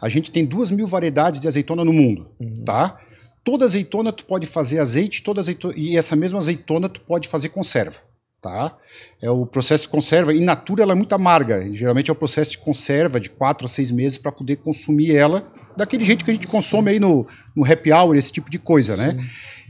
A gente tem duas mil variedades de azeitona no mundo, uhum. tá? Toda azeitona tu pode fazer azeite, toda azeitona, e essa mesma azeitona tu pode fazer conserva, tá? É o processo de conserva, in natura ela é muito amarga, geralmente é o processo de conserva de quatro a seis meses para poder consumir ela daquele jeito que a gente consome Sim. aí no, no happy hour, esse tipo de coisa, né? Sim. né?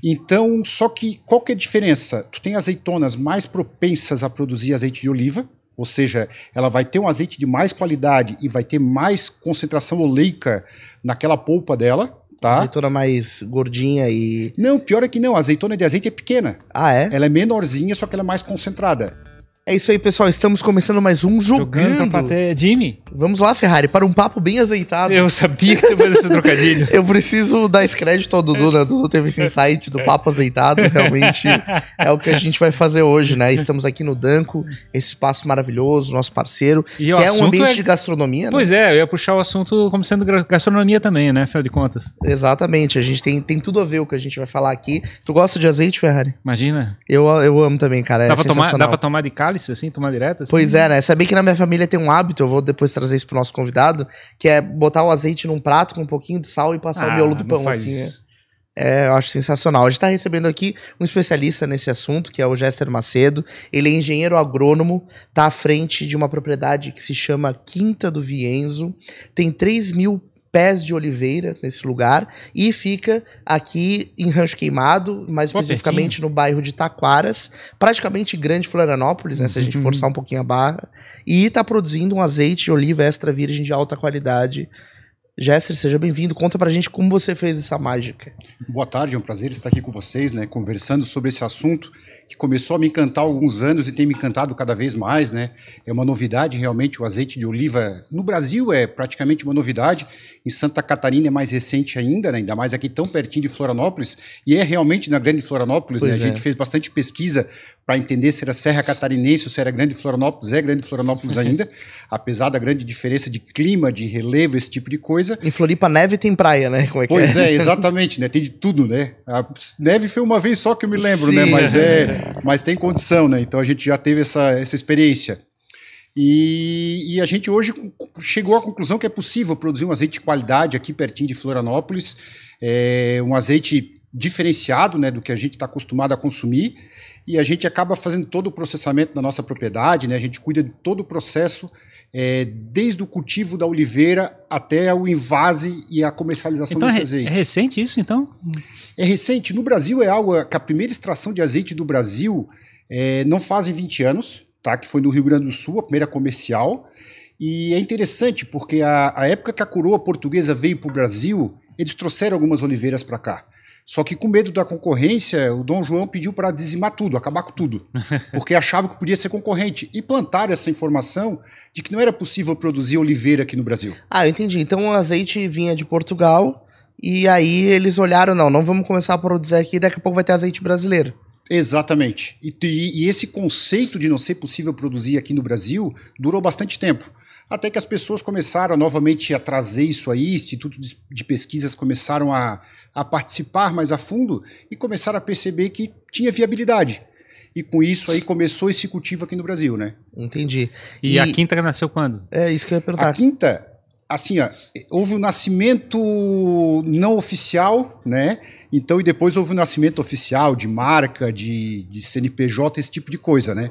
Então, só que qual que é a diferença? Tu tem azeitonas mais propensas a produzir azeite de oliva, ou seja, ela vai ter um azeite de mais qualidade e vai ter mais concentração oleica naquela polpa dela. Tá? Azeitona mais gordinha e. Não, pior é que não. A azeitona de azeite é pequena. Ah, é? Ela é menorzinha, só que ela é mais concentrada. É isso aí, pessoal. Estamos começando mais um Jogando. Jogando Jimmy. Vamos lá, Ferrari, para um papo bem azeitado. Eu sabia que tu fazia esse trocadilho. Eu preciso dar esse crédito ao Dudu, né? Dudu teve esse insight do papo azeitado. Realmente é o que a gente vai fazer hoje, né? Estamos aqui no Danco, esse espaço maravilhoso, nosso parceiro, e que é um é ambiente é... de gastronomia, né? Pois é, eu ia puxar o assunto como sendo gastronomia também, né? Afinal de contas. Exatamente. A gente tem, tem tudo a ver o que a gente vai falar aqui. Tu gosta de azeite, Ferrari? Imagina. Eu, eu amo também, cara. É dá, pra tomar, dá pra tomar de casa? cálice, assim, tomar direto? Assim. Pois é, né? Sabia que na minha família tem um hábito, eu vou depois trazer isso pro nosso convidado, que é botar o azeite num prato com um pouquinho de sal e passar ah, o miolo do pão, assim. É. É, eu acho sensacional. A gente está recebendo aqui um especialista nesse assunto, que é o Jester Macedo. Ele é engenheiro agrônomo, está à frente de uma propriedade que se chama Quinta do Vienzo. Tem 3 mil Pés de Oliveira, nesse lugar, e fica aqui em Rancho Queimado, mais Pô, especificamente pertinho. no bairro de Taquaras, praticamente grande Florianópolis, né, se a gente uhum. forçar um pouquinho a barra, e está produzindo um azeite de oliva extra virgem de alta qualidade Jester, seja bem-vindo. Conta pra gente como você fez essa mágica. Boa tarde, é um prazer estar aqui com vocês, né? Conversando sobre esse assunto que começou a me encantar há alguns anos e tem me encantado cada vez mais, né? É uma novidade realmente, o azeite de oliva no Brasil é praticamente uma novidade. Em Santa Catarina é mais recente ainda, né? ainda mais aqui tão pertinho de Florianópolis. E é realmente na grande Florianópolis, né? A é. gente fez bastante pesquisa para entender se era Serra Catarinense ou se era Grande Florianópolis, é Grande Florianópolis ainda, apesar da grande diferença de clima, de relevo, esse tipo de coisa. Em Floripa, neve tem praia, né? Como é que é? pois é? é, exatamente, né? Tem de tudo, né? A neve foi uma vez só que eu me lembro, né? Sim. né? Mas, é, mas tem condição, né? Então a gente já teve essa, essa experiência. E, e, a gente hoje chegou à conclusão que é possível produzir um azeite de qualidade aqui pertinho de Florianópolis, é, um azeite diferenciado né, do que a gente está acostumado a consumir e a gente acaba fazendo todo o processamento da nossa propriedade, né, a gente cuida de todo o processo, é, desde o cultivo da oliveira até o invase e a comercialização então, desse é, azeite. É recente isso, então? É recente. No Brasil é algo é que a primeira extração de azeite do Brasil é, não fazem 20 anos, tá? que foi no Rio Grande do Sul, a primeira comercial. E é interessante porque a, a época que a coroa portuguesa veio para o Brasil, eles trouxeram algumas oliveiras para cá. Só que com medo da concorrência, o Dom João pediu para dizimar tudo, acabar com tudo, porque achava que podia ser concorrente e plantar essa informação de que não era possível produzir oliveira aqui no Brasil. Ah, eu entendi. Então o azeite vinha de Portugal e aí eles olharam, não, não vamos começar a produzir aqui, daqui a pouco vai ter azeite brasileiro. Exatamente. E, e, e esse conceito de não ser possível produzir aqui no Brasil durou bastante tempo até que as pessoas começaram novamente a trazer isso aí, institutos de pesquisas começaram a, a participar mais a fundo e começaram a perceber que tinha viabilidade. E com isso aí começou esse cultivo aqui no Brasil, né? Entendi. E, e a quinta nasceu quando? É isso que eu ia perguntar. A quinta assim, ó, houve o um nascimento não oficial, né? Então, e depois houve o um nascimento oficial de marca, de, de CNPJ, esse tipo de coisa, né?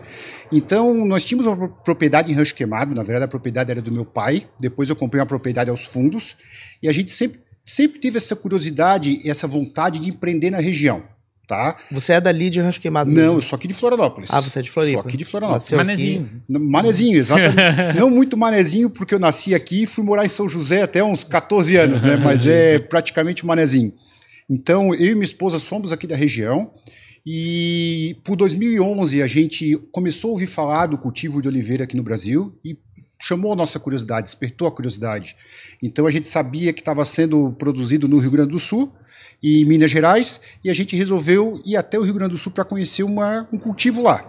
Então, nós tínhamos uma propriedade em Rancho Queimado, na verdade a propriedade era do meu pai, depois eu comprei uma propriedade aos fundos, e a gente sempre, sempre teve essa curiosidade e essa vontade de empreender na região tá? Você é dali de Rancho Queimado? Não, mesmo? eu sou aqui de Florianópolis. Ah, você é de Floripa. Sou aqui de Florianópolis. Nasceu manezinho. Aqui. Manezinho, exatamente. Não muito manezinho, porque eu nasci aqui e fui morar em São José até uns 14 anos, né? Mas é praticamente manezinho. Então, eu e minha esposa somos aqui da região. E por 2011 a gente começou a ouvir falar do cultivo de oliveira aqui no Brasil e chamou a nossa curiosidade, despertou a curiosidade. Então a gente sabia que estava sendo produzido no Rio Grande do Sul, e Minas Gerais, e a gente resolveu ir até o Rio Grande do Sul para conhecer uma, um cultivo lá.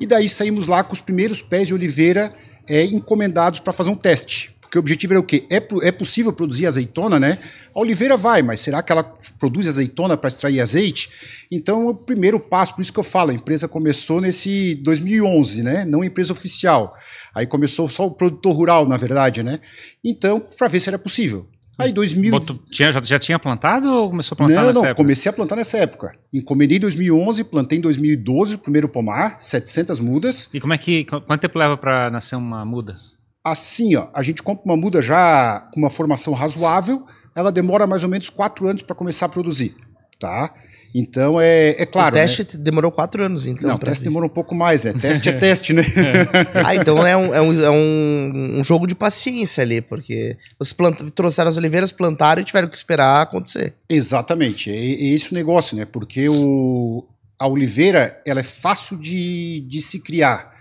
E daí saímos lá com os primeiros pés de oliveira é, encomendados para fazer um teste. Porque o objetivo era o quê? É, é possível produzir azeitona, né? A oliveira vai, mas será que ela produz azeitona para extrair azeite? Então, o primeiro passo, por isso que eu falo, a empresa começou nesse 2011, né? Não empresa oficial. Aí começou só o produtor rural, na verdade, né? Então, para ver se era possível. Aí 2000... tinha, já, já, tinha plantado ou começou a plantar não, nessa não, época? comecei a plantar nessa época. Encomendei em 2011, plantei em 2012 o primeiro pomar, 700 mudas. E como é que, quanto tempo leva para nascer uma muda? Assim, ó, a gente compra uma muda já com uma formação razoável, ela demora mais ou menos 4 anos para começar a produzir, tá? Então, é, é claro. O né? teste né? demorou quatro anos, então. Não, o teste demorou um pouco mais, né? Teste é teste, né? É. ah, então é, um, é, um, é um, um, jogo de paciência ali, porque vocês trouxeram as oliveiras, plantaram e tiveram que esperar acontecer. Exatamente. É, é esse o negócio, né? Porque o, a oliveira ela é fácil de, de se criar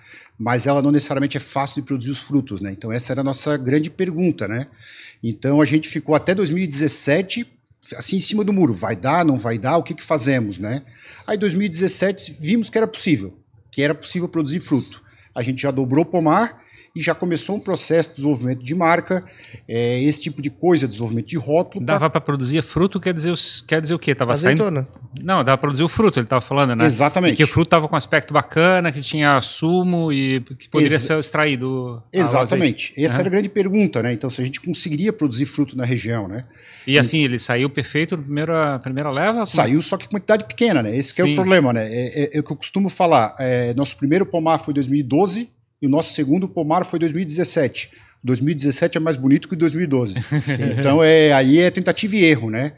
mas ela não necessariamente é fácil de produzir os frutos, né? Então essa era a nossa grande pergunta, né? Então a gente ficou até 2017 assim em cima do muro, vai dar, não vai dar, o que, que fazemos, né? Aí 2017 vimos que era possível, que era possível produzir fruto. A gente já dobrou o pomar e já começou um processo de desenvolvimento de marca, é, esse tipo de coisa, desenvolvimento de rótulo. Dava para produzir fruto, quer dizer, quer dizer o quê? Tava Azeitona. saindo. Não, dava para produzir o fruto, ele estava falando, né? Exatamente. Porque que o fruto estava com aspecto bacana, que tinha sumo e que poderia Ex ser extraído. Exatamente. Essa uhum. era a grande pergunta, né? Então, se a gente conseguiria produzir fruto na região, né? E, assim, ele saiu perfeito na primeira, primeira leva? Saiu, só que quantidade pequena, né? Esse é o problema, né? É, é, é, o que eu costumo falar. É, nosso primeiro pomar foi em 2012 e o nosso segundo pomar foi 2017. 2017 é mais bonito que 2012. então é aí é tentativa e erro, né?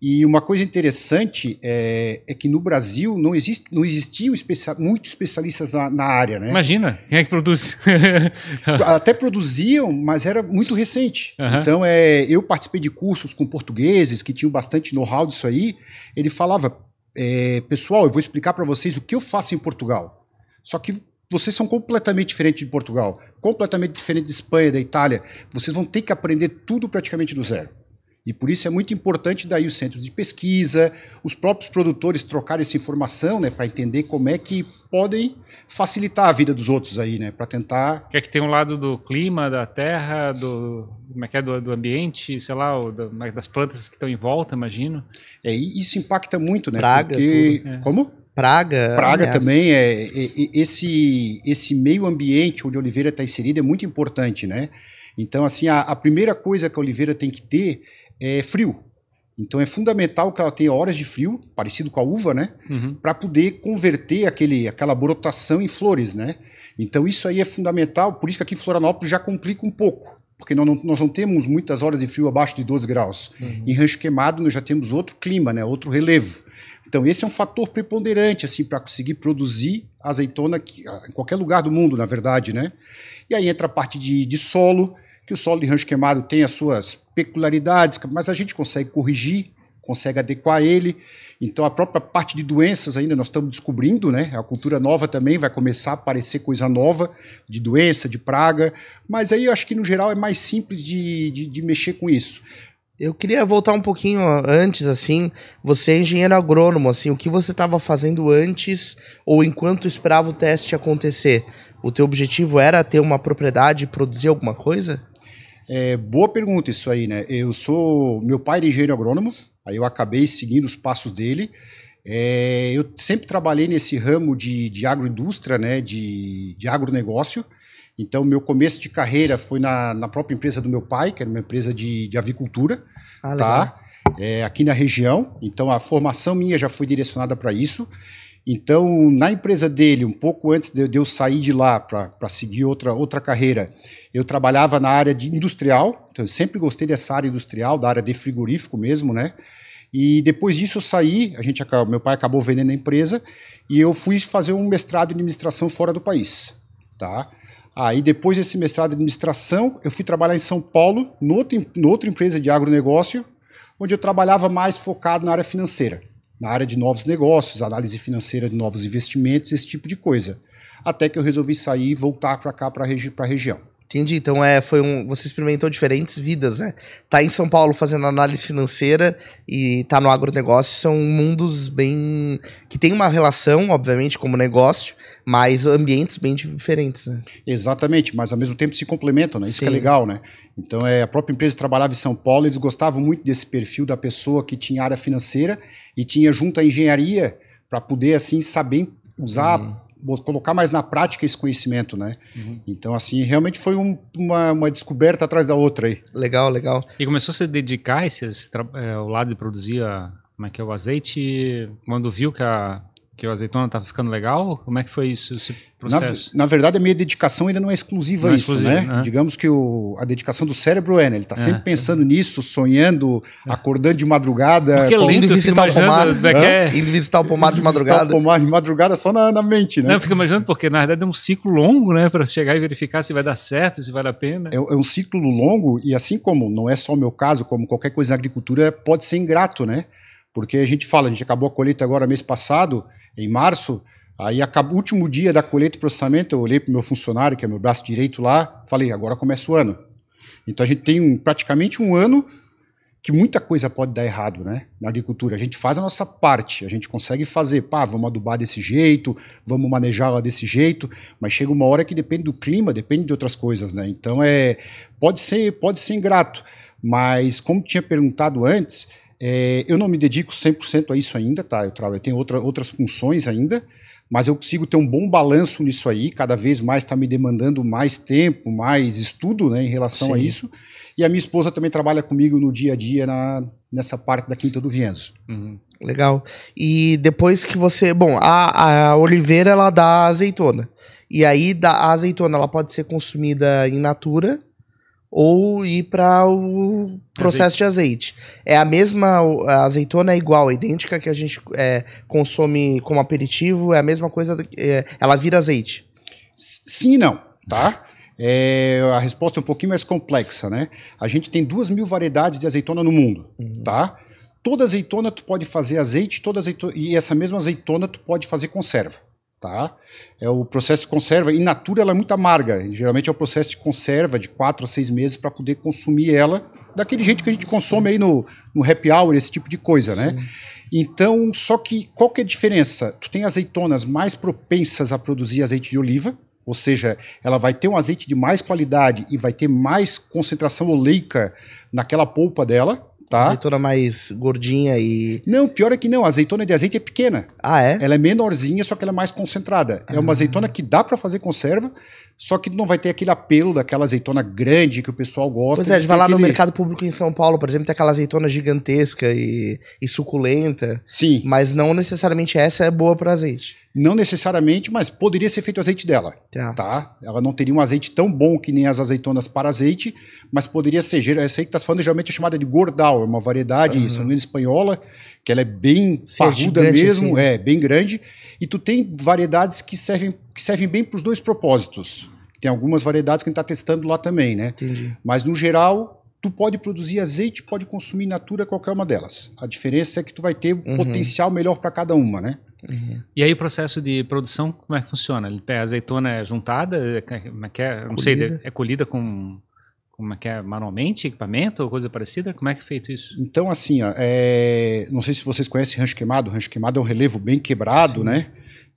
E uma coisa interessante é, é que no Brasil não, existe, não existiam especia, muitos especialistas na, na, área, né? Imagina, quem é que produz? Até produziam, mas era muito recente. Uhum. Então, é, eu participei de cursos com portugueses que tinham bastante know-how disso aí. Ele falava, é, pessoal, eu vou explicar para vocês o que eu faço em Portugal. Só que vocês são completamente diferentes de Portugal, completamente diferentes de Espanha, da Itália. Vocês vão ter que aprender tudo praticamente do zero. E por isso é muito importante daí os centros de pesquisa, os próprios produtores trocarem essa informação, né, para entender como é que podem facilitar a vida dos outros aí, né, para tentar. Quer que tem um lado do clima, da terra, do como é que é do, do ambiente, sei lá, do, das plantas que estão em volta, imagino. É, isso impacta muito, né? Praga, porque... tudo. É. Como? praga. Praga ameaça. também é, é, é, esse esse meio ambiente onde a oliveira está inserida é muito importante, né? Então assim a, a, primeira coisa que a oliveira tem que ter é frio. Então é fundamental que ela tenha horas de frio, parecido com a uva, né? Uhum. Para poder converter aquele, aquela brotação em flores, né? Então isso aí é fundamental, por isso que aqui em Florianópolis já complica um pouco, porque nós não, nós não temos muitas horas de frio abaixo de 12 graus. Uhum. Em Rancho Queimado nós já temos outro clima, né? Outro relevo. Então, esse é um fator preponderante assim para conseguir produzir azeitona ah, em qualquer lugar do mundo, na verdade. Né? E aí entra a parte de, de solo, que o solo de rancho queimado tem as suas peculiaridades, mas a gente consegue corrigir consegue adequar ele. Então, a própria parte de doenças ainda nós estamos descobrindo, né? A cultura nova também vai começar a aparecer coisa nova de doença, de praga. Mas aí eu acho que, no geral, é mais simples de, de, de mexer com isso. Eu queria voltar um pouquinho antes, assim. Você é engenheiro agrônomo, assim, o que você estava fazendo antes ou enquanto esperava o teste acontecer? O teu objetivo era ter uma propriedade e produzir alguma coisa? É, boa pergunta isso aí, né? Eu sou... Meu pai era engenheiro agrônomo, aí eu acabei seguindo os passos dele. É, eu sempre trabalhei nesse ramo de, de agroindústria, né? De, de agronegócio. Então, meu começo de carreira foi na, na própria empresa do meu pai, que era uma empresa de, de avicultura, ah, tá? É, aqui na região. Então, a formação minha já foi direcionada para isso. Então, na empresa dele, um pouco antes de, eu sair de lá para seguir outra, outra carreira, eu trabalhava na área de industrial. Então, eu sempre gostei dessa área industrial, da área de frigorífico mesmo, né? E depois disso eu saí, a gente, meu pai acabou vendendo a empresa e eu fui fazer um mestrado em administração fora do país, tá? Aí depois desse mestrado em administração, eu fui trabalhar em São Paulo, noutra, outra empresa de agronegócio, onde eu trabalhava mais focado na área financeira, na área de novos negócios, análise financeira de novos investimentos, esse tipo de coisa. Até que eu resolvi sair e voltar para cá, para regi a região. Entendi. Então é, foi um. Você experimentou diferentes vidas, né? Tá em São Paulo fazendo análise financeira e tá no agronegócio são mundos bem. que tem uma relação, obviamente, como negócio, mas ambientes bem diferentes, né? Exatamente, mas ao mesmo tempo se complementam, né? Isso é legal, né? Então é, a própria empresa trabalhava em São Paulo, eles gostavam muito desse perfil da pessoa que tinha área financeira e tinha junto a engenharia para poder assim saber usar. Uhum colocar mais na prática esse conhecimento, né? Uhum. Então, assim, realmente foi um, uma, uma descoberta atrás da outra aí. Legal, legal. E começou a se dedicar esse, esse é, o lado de produzir a, como é que é, o azeite, quando viu que a que o azeitona estava ficando legal? Como é que foi isso, esse processo? Na, na verdade, a minha dedicação ainda não é exclusiva não é a isso, exclusiva, né? né? Digamos que o, a dedicação do cérebro é, né? Ele está é, sempre é. pensando é. nisso, sonhando, acordando de madrugada, indo visitar o pomar. É Indo visitar o pomar de madrugada. Visitar o pomar de madrugada só na, na mente, né? Não, fica imaginando, porque na verdade é um ciclo longo, né? Para chegar e verificar se vai dar certo, se vale a pena. É, um ciclo longo e assim como não é só o meu caso, como qualquer coisa na agricultura, pode ser ingrato, né? Porque a gente fala, a gente acabou a colheita agora mês passado, em março, aí acabou, último dia da colheita e processamento, eu olhei para o meu funcionário, que é meu braço direito lá, falei, agora começa o ano. Então a gente tem um, praticamente um ano que muita coisa pode dar errado, né? Na agricultura. A gente faz a nossa parte, a gente consegue fazer, pá, vamos adubar desse jeito, vamos manejá-la desse jeito, mas chega uma hora que depende do clima, depende de outras coisas, né? Então é. Pode ser, pode ser ingrato. Mas, como tinha perguntado antes, é, eu não me dedico 100% a isso ainda, tá? Eu, trabalho, eu tenho outra, outras funções ainda, mas eu consigo ter um bom balanço nisso aí. Cada vez mais está me demandando mais tempo, mais estudo né, em relação Sim. a isso. E a minha esposa também trabalha comigo no dia a dia na, nessa parte da Quinta do Vienzo. Uhum. Legal. E depois que você. Bom, a, a oliveira ela dá azeitona. E aí da, a azeitona ela pode ser consumida em natura ou ir para o processo azeite. de azeite. É a mesma, a azeitona é igual, é idêntica que a gente é, consome como aperitivo, é a mesma coisa, é, ela vira azeite. Sim e não, tá? É, a resposta é um pouquinho mais complexa, né? A gente tem duas mil variedades de azeitona no mundo, uhum. tá? Toda azeitona tu pode fazer azeite, toda azeitona, e essa mesma azeitona tu pode fazer conserva. Tá? É o processo de conserva. In natura ela é muito amarga. Geralmente é o processo de conserva de 4 a 6 meses para poder consumir ela daquele jeito que a gente consome aí no, no happy hour, esse tipo de coisa, né? Sim. né? Então, só que qual que é a diferença? Tu tem azeitonas mais propensas a produzir azeite de oliva, ou seja, ela vai ter um azeite de mais qualidade e vai ter mais concentração oleica naquela polpa dela, Tá. Azeitona mais gordinha e. Não, pior é que não. A azeitona de azeite é pequena. Ah, é? Ela é menorzinha, só que ela é mais concentrada. Ah. É uma ah. azeitona que dá para fazer conserva, só que não vai ter aquele apelo daquela azeitona grande que o pessoal gosta. Pois é, de vai lá aquele... no mercado público em São Paulo, por exemplo, tem aquela azeitona gigantesca e, e suculenta. Sim. Mas não necessariamente essa é boa para azeite. Não necessariamente, mas poderia ser feito azeite dela. Tá. tá. Ela não teria um azeite tão bom que nem as azeitonas para azeite, mas poderia ser. Essa aí que tá falando geralmente é chamada de gordal, é uma variedade, uhum. se não espanhola, que ela é bem parruda é mesmo, assim. é bem grande. E tu tem variedades que servem que servem bem para os dois propósitos. Tem algumas variedades que a gente está testando lá também, né? Entendi. Mas no geral, tu pode produzir azeite, pode consumir in natura qualquer uma delas. A diferença é que tu vai ter um uhum. potencial melhor para cada uma, né? Uhum. E aí o processo de produção, como é que funciona? A azeitona é juntada, é, é, é, é? não colhida. sei, é colhida com como é que é, manualmente, equipamento ou coisa parecida? Como é que é feito isso? Então, assim, ó, é, não sei se vocês conhecem rancho queimado. Rancho queimado é um relevo bem quebrado, Sim. né?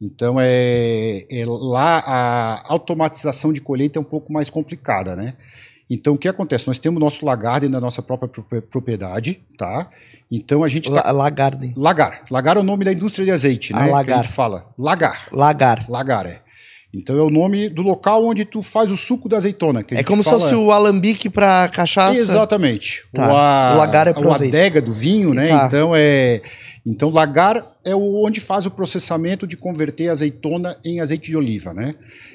Então, é, é, lá a automatização de colheita é um pouco mais complicada, né? Então, o que acontece? Nós temos o nosso lagarde na nossa própria propriedade, tá? Então, a gente... lagarde. tá... Lagarden. Lagar. Lagar é o nome da indústria de azeite, né? Lagar. Que a gente fala. Lagar. Lagar. Lagar, é. Então é o nome do local onde tu faz o suco da azeitona. é como se fosse o alambique para cachaça. Exatamente. Tá. O, a, o lagar é para a, adega do vinho, né? Tá. Então é então lagar é onde faz o processamento de converter azeitona em azeite de oliva, né?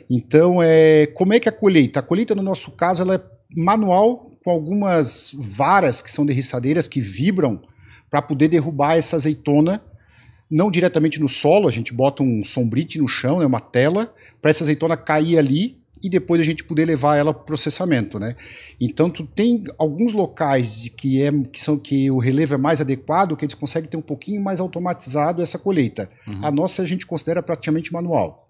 Então é como é que é a colheita? A colheita no nosso caso ela é manual com algumas varas que são derriçadeiras que vibram para poder derrubar essa azeitona não diretamente no solo, a gente bota um sombrite no chão, né, uma tela, para essa azeitona cair ali e depois a gente poder levar ela para o processamento, né? Então tu tem alguns locais que é que são que o relevo é mais adequado, que eles conseguem ter um pouquinho mais automatizado essa colheita. Uhum. A nossa a gente considera praticamente manual.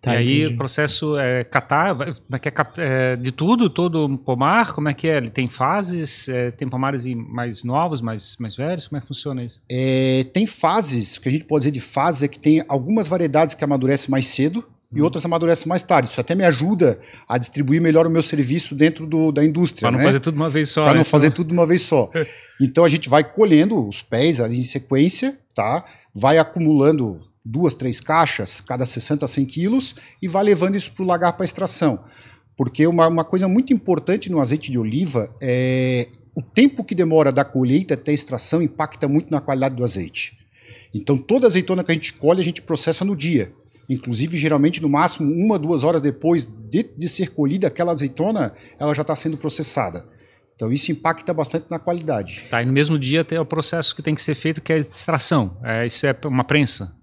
Tá, e aí o processo é catar, como é que é, é, de tudo, todo pomar, como é que é? Ele tem fases, é, tem pomares mais novos, mais, mais velhos, como é que funciona isso? É, tem fases, o que a gente pode dizer de fases é que tem algumas variedades que amadurecem mais cedo, e uhum. outras amadurecem mais tarde. Isso até me ajuda a distribuir melhor o meu serviço dentro do, da indústria. Para não né? fazer tudo de uma vez só. Para né? não fazer tudo de uma vez só. então a gente vai colhendo os pés ali em sequência, tá? Vai acumulando duas, três caixas, cada 60 100 quilos, e vai levando isso para o lagar para extração. Porque uma, uma coisa muito importante no azeite de oliva é o tempo que demora da colheita até a extração impacta muito na qualidade do azeite. Então, toda azeitona que a gente colhe, a gente processa no dia. Inclusive, geralmente, no máximo, uma, duas horas depois de, de ser colhida aquela azeitona, ela já está sendo processada. Então, isso impacta bastante na qualidade. Tá, e no mesmo dia tem o processo que tem que ser feito, que é a extração. É, isso é uma prensa?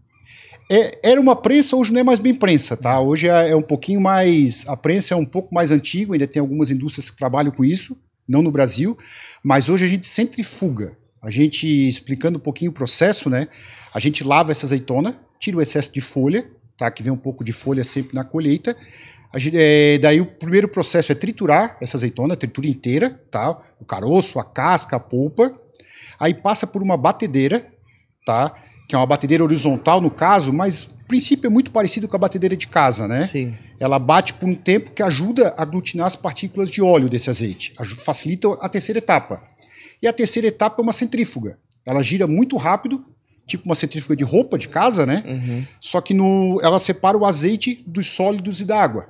É, era uma prensa, hoje não é mais bem prensa, tá? Hoje é, é, um pouquinho mais. A prensa é um pouco mais antiga, ainda tem algumas indústrias que trabalham com isso, não no Brasil, mas hoje a gente centrifuga. A gente, explicando um pouquinho o processo, né? A gente lava essa azeitona, tira o excesso de folha, tá? Que vem um pouco de folha sempre na colheita. Gente, é, daí o primeiro processo é triturar essa azeitona, tritura inteira, tá? O caroço, a casca, a polpa. Aí passa por uma batedeira, tá? que é uma batedeira horizontal no caso, mas o princípio é muito parecido com a batedeira de casa, né? Sim. Ela bate por um tempo que ajuda a aglutinar as partículas de óleo desse azeite, facilita a terceira etapa. E a terceira etapa é uma centrífuga. Ela gira muito rápido, tipo uma centrífuga de roupa de casa, né? Uhum. Só que no, ela separa o azeite dos sólidos e da água.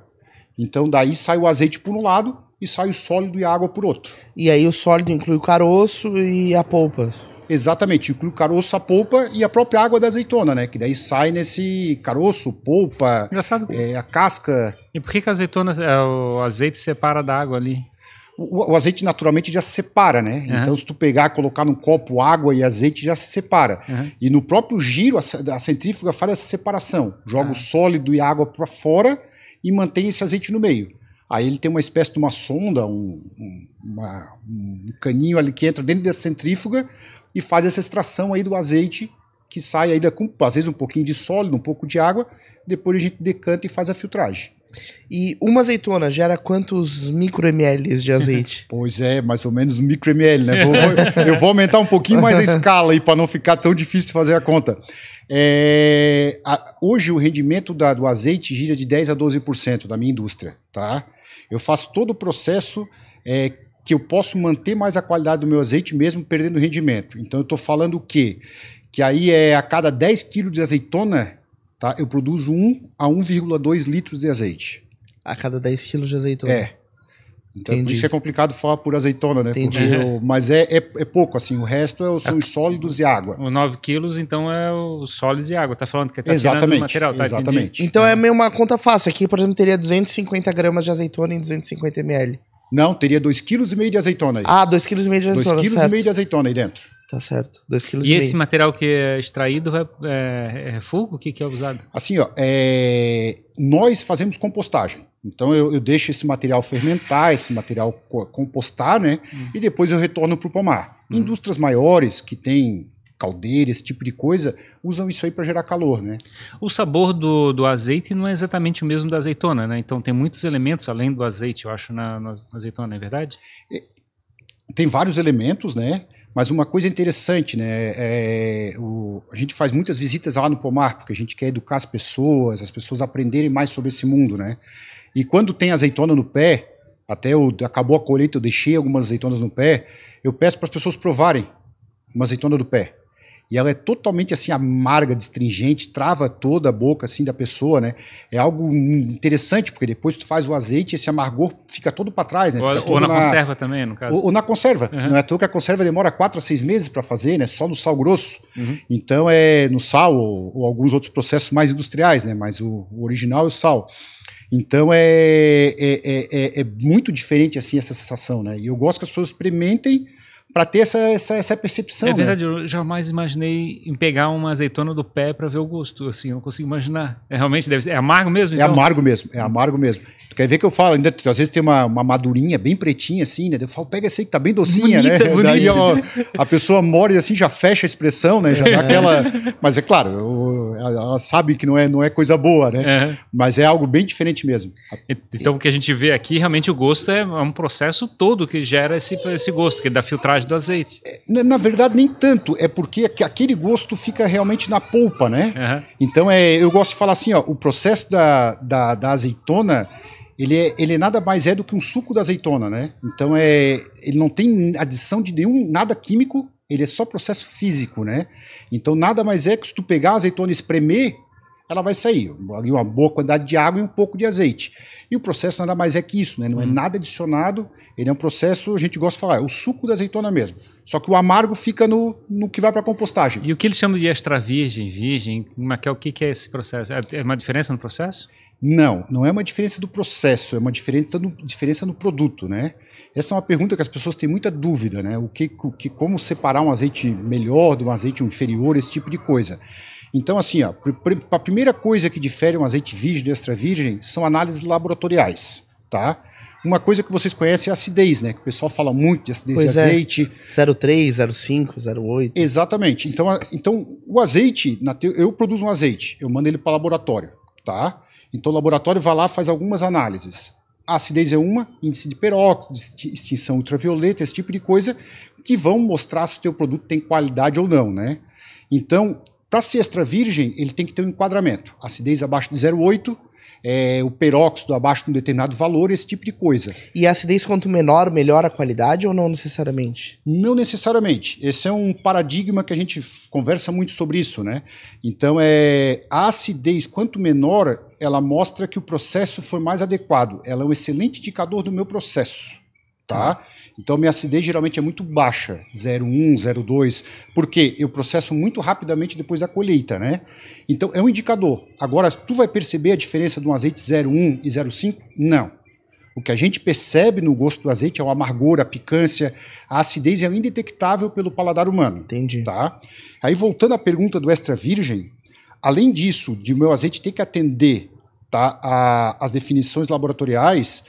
Então daí sai o azeite por um lado e sai o sólido e a água por outro. E aí o sólido inclui o caroço e a polpa. Exatamente, inclui o caroço, a polpa e a própria água da azeitona, né? Que daí sai nesse caroço, polpa, é, a casca. E por que, que a azeitona, é, o azeite separa da água ali? O, o azeite naturalmente já se separa, né? Uhum. Então, se tu pegar, colocar num copo água e azeite, já se separa. Uhum. E no próprio giro, a, a centrífuga faz essa separação. Joga uhum. o sólido e a água para fora e mantém esse azeite no meio. Aí ele tem uma espécie de uma sonda, um, uma, um caninho ali que entra dentro da centrífuga e faz essa extração aí do azeite que sai ainda com, às vezes, um pouquinho de sólido, um pouco de água. Depois a gente decanta e faz a filtragem. E uma azeitona gera quantos micro-ml de azeite? pois é, mais ou menos microML, né? Vou, eu vou aumentar um pouquinho mais a escala aí para não ficar tão difícil de fazer a conta. É, a, hoje o rendimento da, do azeite gira de 10 a 12% da minha indústria, tá? Eu faço todo o processo é, que eu posso manter mais a qualidade do meu azeite mesmo perdendo rendimento. Então eu estou falando o quê? Que aí é a cada 10 quilos de azeitona, tá? Eu produzo 1 a 1,2 litros de azeite. A cada 10 quilos de azeitona? É. Então Entendi. por isso que é complicado falar por azeitona, né? Entendi. Eu, é. mas é, é, é, pouco, assim, o resto é, são é. os sólidos e água. O 9 quilos, então, é os sólidos e água. Tá falando que tá exatamente, material, tá? Exatamente. Entendi. Então é meio uma conta fácil. Aqui, por exemplo, teria 250 gramas de azeitona em 250 ml. Não, teria 2,5 kg de azeitona aí. Ah, 2,5 kg de azeitona. 2,5 kg de azeitona aí dentro. Tá certo, 2,5 kg. E, e esse material que é extraído é, é, é O que, que é usado? Assim, ó, é, nós fazemos compostagem. Então eu, eu, deixo esse material fermentar, esse material compostar, né? Hum. E depois eu retorno para o pomar. Hum. Indústrias maiores que têm caldeira, esse tipo de coisa, usam isso aí para gerar calor, né? O sabor do, do azeite não é exatamente o mesmo da azeitona, né? Então tem muitos elementos além do azeite, eu acho, na, na, na azeitona, é verdade? É, tem vários elementos, né? Mas uma coisa interessante, né? É, é, o, a gente faz muitas visitas lá no Pomar, porque a gente quer educar as pessoas, as pessoas aprenderem mais sobre esse mundo, né? E quando tem azeitona no pé, até eu, acabou a colheita, eu deixei algumas azeitonas no pé, eu peço para as pessoas provarem uma azeitona do pé. E ela é totalmente assim amarga, destringente, trava toda a boca assim da pessoa, né? É algo interessante porque depois tu faz o azeite, esse amargor fica todo para trás, né? Ou, ou na, na, conserva também, no caso. Ou, ou na conserva. Uhum. Não é tudo que a conserva demora quatro a seis meses para fazer, né? Só no sal grosso. Uhum. Então é no sal ou, ou, alguns outros processos mais industriais, né? Mas o, o original é o sal. Então é é, é, é, é, muito diferente assim essa sensação, né? E eu gosto que as pessoas experimentem para ter essa, essa, essa percepção. É né? verdade, né? eu jamais imaginei em pegar uma azeitona do pé para ver o gosto, assim, eu não consigo imaginar. É, realmente deve ser, é amargo mesmo? É então? É amargo mesmo, é amargo mesmo tu Quer ver que eu falo, ainda, às vezes tem uma, uma madurinha bem pretinha, assim, né? Eu falo, pega essa aí que tá bem docinha, bonita, né? Bonita. Daí ó, a pessoa morre assim, já fecha a expressão, né? Já dá aquela. Mas é claro, ela sabe que não é, não é coisa boa, né? É. Mas é algo bem diferente mesmo. Então o que a gente vê aqui, realmente o gosto é, é um processo todo que gera esse, esse gosto, que é da filtragem do azeite. É, na verdade, nem tanto. É porque aquele gosto fica realmente na polpa, né? Uhum. Então é, eu gosto de falar assim, ó, o processo da, da, da azeitona ele, é, ele nada mais é do que um suco da azeitona, né? Então é, ele não tem adição de nenhum nada químico, ele é só processo físico, né? Então nada mais é que se tu pegar a azeitona e espremer, ela vai sair. Uma boa quantidade de água e um pouco de azeite. E o processo nada mais é que isso, né? Não é uhum. nada adicionado, ele é um processo, a gente gosta de falar, é o suco da azeitona mesmo. Só que o amargo fica no, no que vai para compostagem. E o que eles chamam de extra virgem, virgem, é é? o que é esse processo? É, é uma diferença no processo? Não, não é uma diferença do processo, é uma diferença no, diferença no produto, né? Essa é uma pergunta que as pessoas têm muita dúvida, né? O que, o que, como separar um azeite melhor de um azeite inferior, esse tipo de coisa. Então, assim, ó, a primeira coisa que difere um azeite virgem do extra virgem são análises laboratoriais, tá? Uma coisa que vocês conhecem é a acidez, né? Que o pessoal fala muito de acidez pois de é. azeite. É. 0,3, 0,5, 0,8. Exatamente. Então, a, então o azeite, te... eu produzo um azeite, eu mando ele para laboratório, tá? Então, o laboratório vai lá, faz algumas análises. A acidez é uma, índice de peróxido, extinção ultravioleta, esse tipo de coisa, que vão mostrar se o teu produto tem qualidade ou não, né? Então, para ser extra virgem, ele tem que ter um enquadramento. Acidez abaixo de 0,8, é, o peróxido abaixo de um determinado valor, esse tipo de coisa. E a acidez quanto menor, melhor a qualidade ou não necessariamente? Não necessariamente. Esse é um paradigma que a gente conversa muito sobre isso, né? Então, é, a acidez quanto menor, ela mostra que o processo foi mais adequado. Ela é um excelente indicador do meu processo. Tá? tá. Então, minha acidez geralmente é muito baixa, 0,1, 0,2, porque eu processo muito rapidamente depois da colheita, né? Então, é um indicador. Agora, tu vai perceber a diferença de um azeite 0,1 e 0,5? Não. O que a gente percebe no gosto do azeite é o amargor, a picância, a acidez é indetectável pelo paladar humano. Entendi. Tá? Aí, voltando à pergunta do extra virgem, Além disso, de meu azeite ter que atender tá, a, as definições laboratoriais,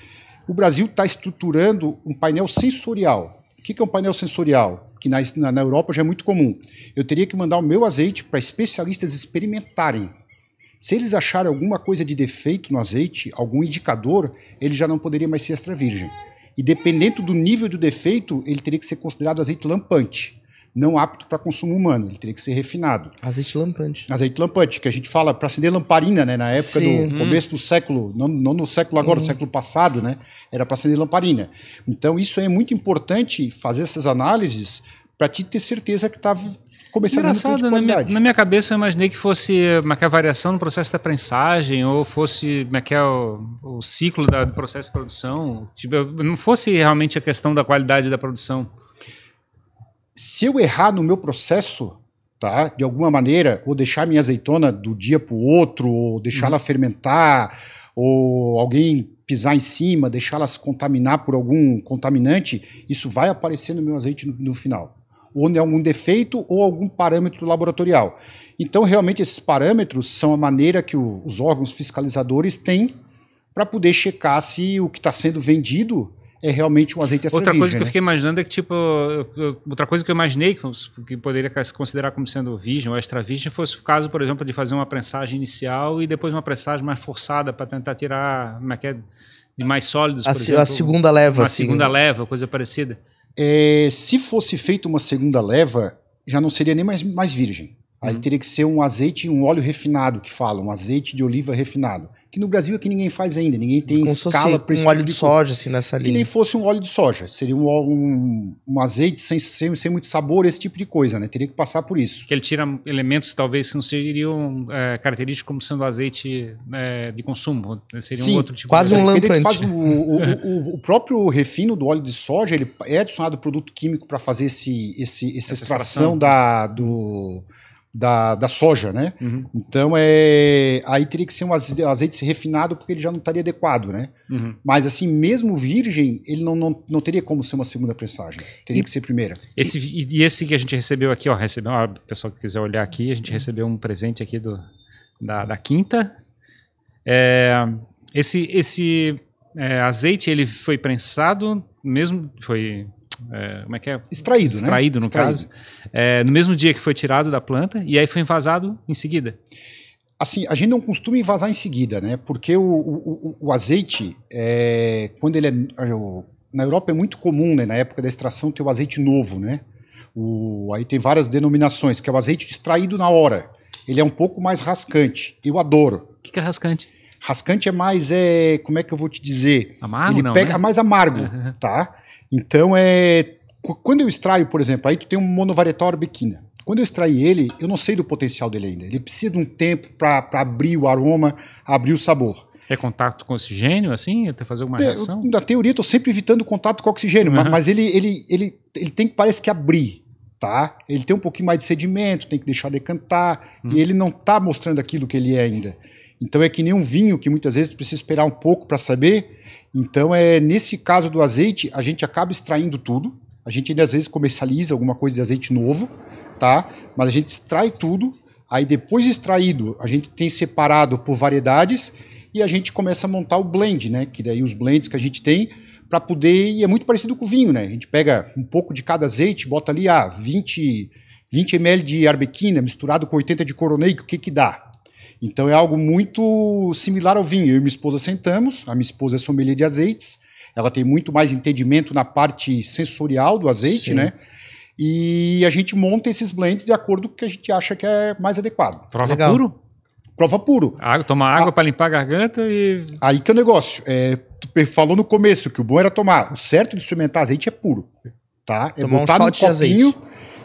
o Brasil está estruturando um painel sensorial. O que, que é um painel sensorial? Que na, na, na Europa já é muito comum. Eu teria que mandar o meu azeite para especialistas experimentarem. Se eles acharem alguma coisa de defeito no azeite, algum indicador, ele já não poderia mais ser extra virgem. E dependendo do nível do defeito, ele teria que ser considerado azeite lampante não apto para consumo humano, ele teria que ser refinado. Azeite lampante. Azeite lampante, que a gente fala para acender lamparina, né? Na época Sim. do começo do hum. século, não, não no século agora, no século passado, né? Era para acender lamparina. Então, isso é muito importante fazer essas análises para te ter certeza que está começando Engraçado, a na minha, na minha cabeça eu imaginei que fosse uma é que é, variação no processo da prensagem ou fosse uma é que é o, o ciclo da, do processo de produção, tipo, não fosse realmente a questão da qualidade da produção se eu errar no meu processo, tá? De alguma maneira, ou deixar minha azeitona do dia para o outro, ou deixar uhum. ela fermentar, ou alguém pisar em cima, deixar elas contaminar por algum contaminante, isso vai aparecer no meu azeite no, no final. Ou em algum defeito ou algum parâmetro laboratorial. Então, realmente, esses parâmetros são a maneira que o, os órgãos fiscalizadores têm para poder checar se o que está sendo vendido é realmente um azeite extra Outra virgem, coisa que né? eu fiquei imaginando é que, tipo, outra coisa que eu imaginei que poderia se considerar como sendo virgem ou extra virgem fosse o caso, por exemplo, de fazer uma prensagem inicial e depois uma prensagem mais forçada para tentar tirar, como é que é, de mais sólidos, a, exemplo, a segunda leva, uma segunda assim, né? leva, coisa parecida. É, se fosse feita uma segunda leva, já não seria nem mais, mais virgem. Aí uhum. teria que ser um azeite e um óleo refinado, que falam, um azeite de oliva refinado. Que no Brasil é que ninguém faz ainda, ninguém tem Como escala para um óleo tipo de soja, assim, nessa linha. Que nem fosse um óleo de soja, seria um, um, um azeite sem, sem, sem, muito sabor, esse tipo de coisa, né? Teria que passar por isso. Que ele tira elementos que talvez não seriam é, característicos como sendo azeite é, de consumo, né? seria Sim, um outro tipo quase de azeite. um lampante. Faz o, o, o, o, próprio refino do óleo de soja, ele é adicionado produto químico para fazer esse, esse, essa, essa extração, extração, da, do da, da soja, né? Uhum. Então é aí teria que ser um azeite refinado porque ele já não estaria adequado, né? Uhum. Mas assim, mesmo virgem, ele não, não, não teria como ser uma segunda pressagem, teria e, que ser primeira. Esse e, e, esse que a gente recebeu aqui, ó, recebeu, o pessoal que quiser olhar aqui, a gente uhum. recebeu um presente aqui do da, da quinta. É, esse esse é, azeite ele foi prensado mesmo foi é, como é que é? Extraído, né? Extraído, né? no Extraído. caso. É, no mesmo dia que foi tirado da planta e aí foi invasado em seguida. Assim, a gente não costuma invasar em seguida, né? Porque o, o, o azeite, é, quando ele é. é na Europa é muito comum, né? Na época da extração, ter o azeite novo, né? O, aí tem várias denominações, que é o azeite extraído na hora. Ele é um pouco mais rascante. Eu adoro. O que, que é rascante? Rascante é mais, é, como é que eu vou te dizer? Amargo Ele não, pega né? mais amargo, tá? Então, é, quando eu extraio, por exemplo, aí tu tem um monovarietal arbequina. Quando eu extraí ele, eu não sei do potencial dele ainda. Ele precisa de um tempo para abrir o aroma, abrir o sabor. É contato com oxigênio, assim? Até fazer alguma é, reação? Eu, na teoria, estou sempre evitando contato com oxigênio, uhum. mas, mas, ele, ele, ele, ele tem que, parece que, abrir. Tá? Ele tem um pouquinho mais de sedimento, tem que deixar decantar, uhum. e ele não está mostrando aquilo que ele é ainda. Então é que nem um vinho que muitas vezes tu precisa esperar um pouco para saber. Então é nesse caso do azeite, a gente acaba extraindo tudo. A gente ainda às vezes comercializa alguma coisa de azeite novo, tá? Mas a gente extrai tudo. Aí depois de extraído, a gente tem separado por variedades e a gente começa a montar o blend, né? Que daí os blends que a gente tem para poder, e é muito parecido com o vinho, né? A gente pega um pouco de cada azeite, bota ali ah, 20 20 ml de arbequina misturado com 80 de coroneico. o que que dá? Então é algo muito similar ao vinho. Eu e minha esposa sentamos, a minha esposa é sommelier de azeites, ela tem muito mais entendimento na parte sensorial do azeite, Sim. né? E a gente monta esses blends de acordo com o que a gente acha que é mais adequado. Prova Legal. puro? Prova puro. Ah, água, água para limpar a garganta e. Aí que é o negócio. É, tu falou no começo que o bom era tomar. O certo de experimentar azeite é puro. Tá? É Tomar botar um shot no copinho, de azeite